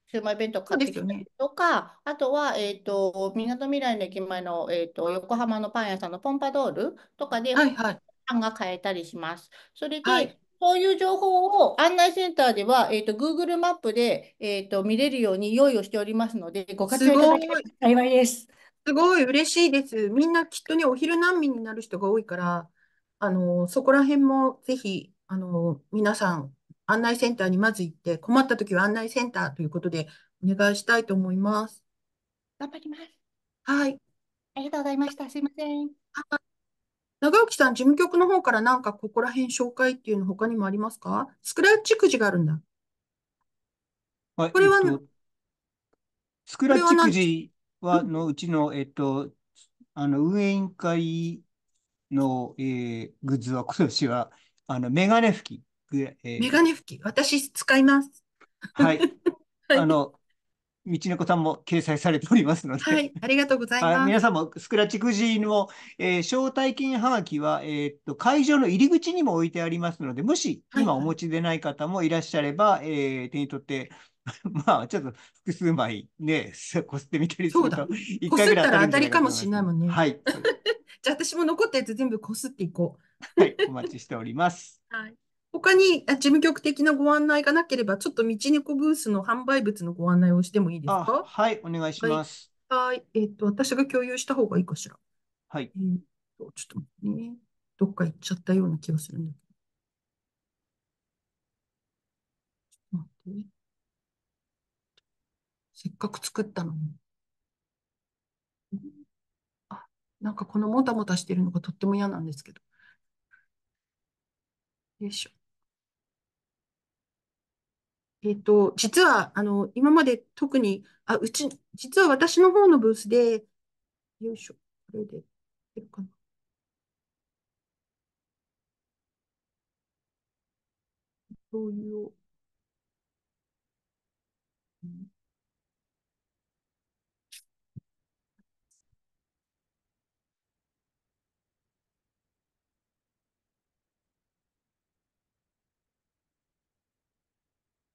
シウマイ弁当買ってきたりとか、ね、あとは、えっ、ー、と、みなとみらいの駅前の、えっ、ー、と、横浜のパン屋さんのポンパドールとかで、はいはい、パンが買えたりします。それで、はい、そういう情報を案内センターでは、えっ、ー、と、Google マップで、えっ、と、見れるように用意をしておりますので、ご活用いただければ幸いです。すごい嬉しいです。みんなきっとね、お昼難民になる人が多いから、あの、そこら辺もぜひあの、皆さん、案内センターにまず行って、困ったときは案内センターということで、お願いしたいと思います。頑張ります。はい。ありがとうございました。すいません。長沖さん、事務局の方からなんかここら辺紹介っていうの他にもありますかスクラッチくじがあるんだ。はい、これは、えっと、スクラッチくじはのうちの、えっと、あの、運営委員会の、えー、グッズは今年はあの、メガネ拭きぐらえーメガネ拭き、私使います。はい。はいあの、道の子さんも掲載されておりますので、はい、ありがとうございます。皆さんもスクラッチくじの、えー招待金はがきは、えーっと会場の入り口にも置いてありますので、もし今お持ちでない方もいらっしゃれば、えー手に取って、まあちょっと複数枚ね、すこすってみたりするそうと、一こす回ぐらいったら当た当たりかもしれないもんねはい。じゃあ私も残ったやつ全部こすっていこう。はい、お待ちしております。はい。他に事務局的なご案内がなければ、ちょっと道にこブースの販売物のご案内をしてもいいですかはい、お願いします。はい、えっ、と、私が共有した方がいいかしら。はい。えーと、ちょっとね。どっか行っちゃったような気がするんだけど。ちょっと待ってね。せっかく作ったのに。あ、なんかこのもたもたしてるのがとっても嫌なんですけど。よいしょ。えっと、実は、あの、今まで特に、あ、うち、実は私の方のブースで、よいしょ、これで、出るかな。共有を。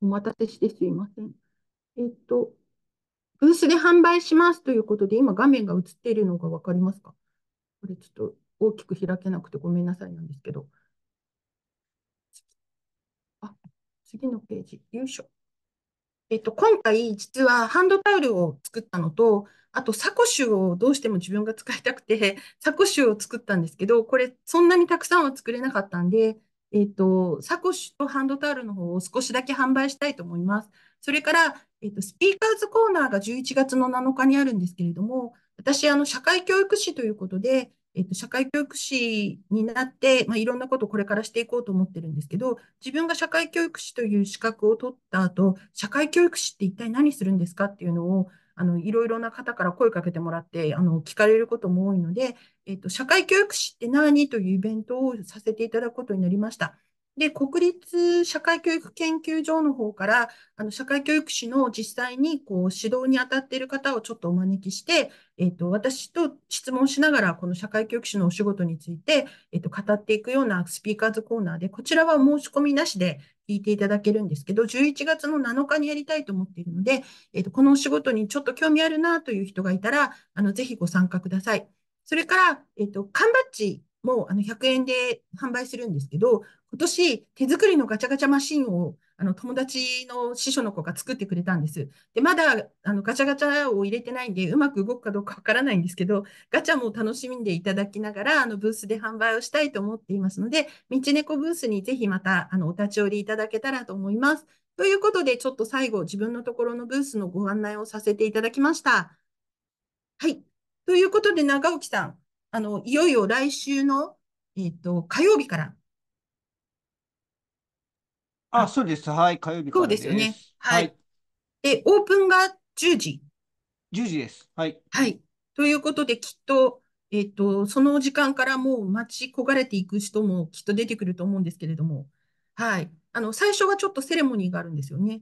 お待たせしてすいません。えっと、ブースで販売しますということで、今画面が映っているのが分かりますかこれちょっと大きく開けなくてごめんなさいなんですけど。あ、次のページ、よいしょ。えっと、今回、実はハンドタオルを作ったのと、あと、サコッシュをどうしても自分が使いたくて、サコッシュを作ったんですけど、これ、そんなにたくさんは作れなかったんで、えっ、ー、と、サコッシュとハンドタオルの方を少しだけ販売したいと思います。それから、えっ、ー、と、スピーカーズコーナーが11月の7日にあるんですけれども、私、あの、社会教育士ということで、えっ、ー、と、社会教育士になって、まあ、いろんなことをこれからしていこうと思ってるんですけど、自分が社会教育士という資格を取った後、社会教育士って一体何するんですかっていうのを、あの、いろいろな方から声かけてもらって、あの、聞かれることも多いので、えっと、社会教育士って何というイベントをさせていただくことになりました。で、国立社会教育研究所の方から、あの、社会教育士の実際に、こう、指導に当たっている方をちょっとお招きして、えっ、と、私と質問しながら、この社会教育士のお仕事について、えっ、と、語っていくようなスピーカーズコーナーで、こちらは申し込みなしで、聞いていただけるんですけど、11月の7日にやりたいと思っているので、えっ、ー、と、このお仕事にちょっと興味あるなという人がいたら、あの、ぜひご参加ください。それから、えっ、ー、と、缶バッジも、あの、100円で販売するんですけど、今年、手作りのガチャガチャマシンをあの、友達の司書の子が作ってくれたんです。で、まだ、あの、ガチャガチャを入れてないんで、うまく動くかどうかわからないんですけど、ガチャも楽しんでいただきながら、あの、ブースで販売をしたいと思っていますので、道猫ブースにぜひまた、あの、お立ち寄りいただけたらと思います。ということで、ちょっと最後、自分のところのブースのご案内をさせていただきました。はい。ということで、長尾さん、あの、いよいよ来週の、えっ、ー、と、火曜日から、あ、そうです。はい。火曜日からですよね。はい。で、オープンが10時。10時です。はい。はい。ということで、きっと、えっと、その時間からもう待ち焦がれていく人もきっと出てくると思うんですけれども、はい。あの、最初はちょっとセレモニーがあるんですよね。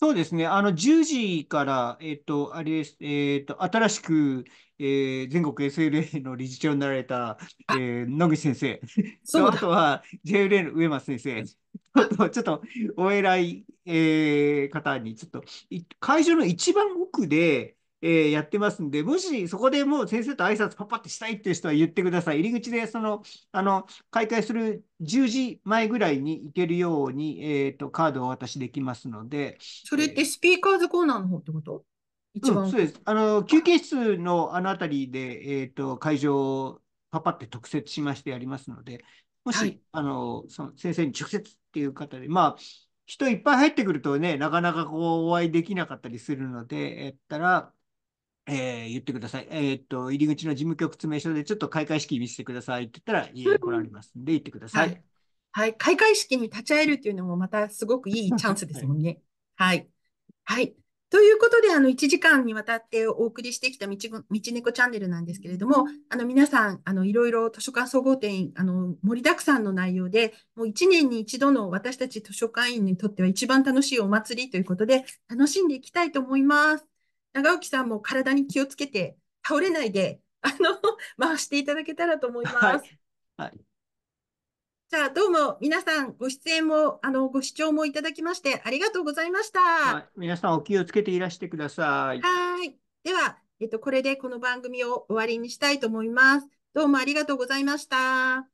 そうですね。あの、10時から、えっと、あれです。えっと、新しく、えー、全国 SLA の理事長になられた、えー、野口先生。そうあとは、JLA の上松先生。あと、ちょっと、お偉い、えー、方に、ちょっと、会場の一番奥で、えー、やってますんで、もしそこでもう先生と挨拶パッパってしたいっていう人は言ってください。入り口でその、あの、開会する10時前ぐらいに行けるように、えっ、ー、と、カードをお渡しできますので。それってスピーカーズコーナーの方ってこと、えー、一番、うん、そうです。あの、休憩室のあの辺りで、えっ、ー、と、会場をパパって特設しましてやりますので、もし、はい、あの、その先生に直接っていう方で、まあ、人いっぱい入ってくるとね、なかなかこうお会いできなかったりするので、えったら、えー、言ってください。えー、っと、入り口の事務局詰め所でちょっと開会式見せてくださいって言ったら、家に来られますんで、行ってください、はい。はい。開会式に立ち会えるっていうのもまたすごくいいチャンスですもんね。はい、はい。ということで、あの、1時間にわたってお送りしてきた道道猫チャンネルなんですけれども、あの、皆さん、あの、いろいろ図書館総合展、あの、盛りだくさんの内容で、もう1年に1度の私たち図書館員にとっては一番楽しいお祭りということで、楽しんでいきたいと思います。長沖さんも体に気をつけて、倒れないで、あの、回していただけたらと思います。はい。はい、じゃあ、どうも皆さん、ご出演も、あの、ご視聴もいただきまして、ありがとうございました。はい、皆さん、お気をつけていらしてください。はい。では、えっと、これでこの番組を終わりにしたいと思います。どうもありがとうございました。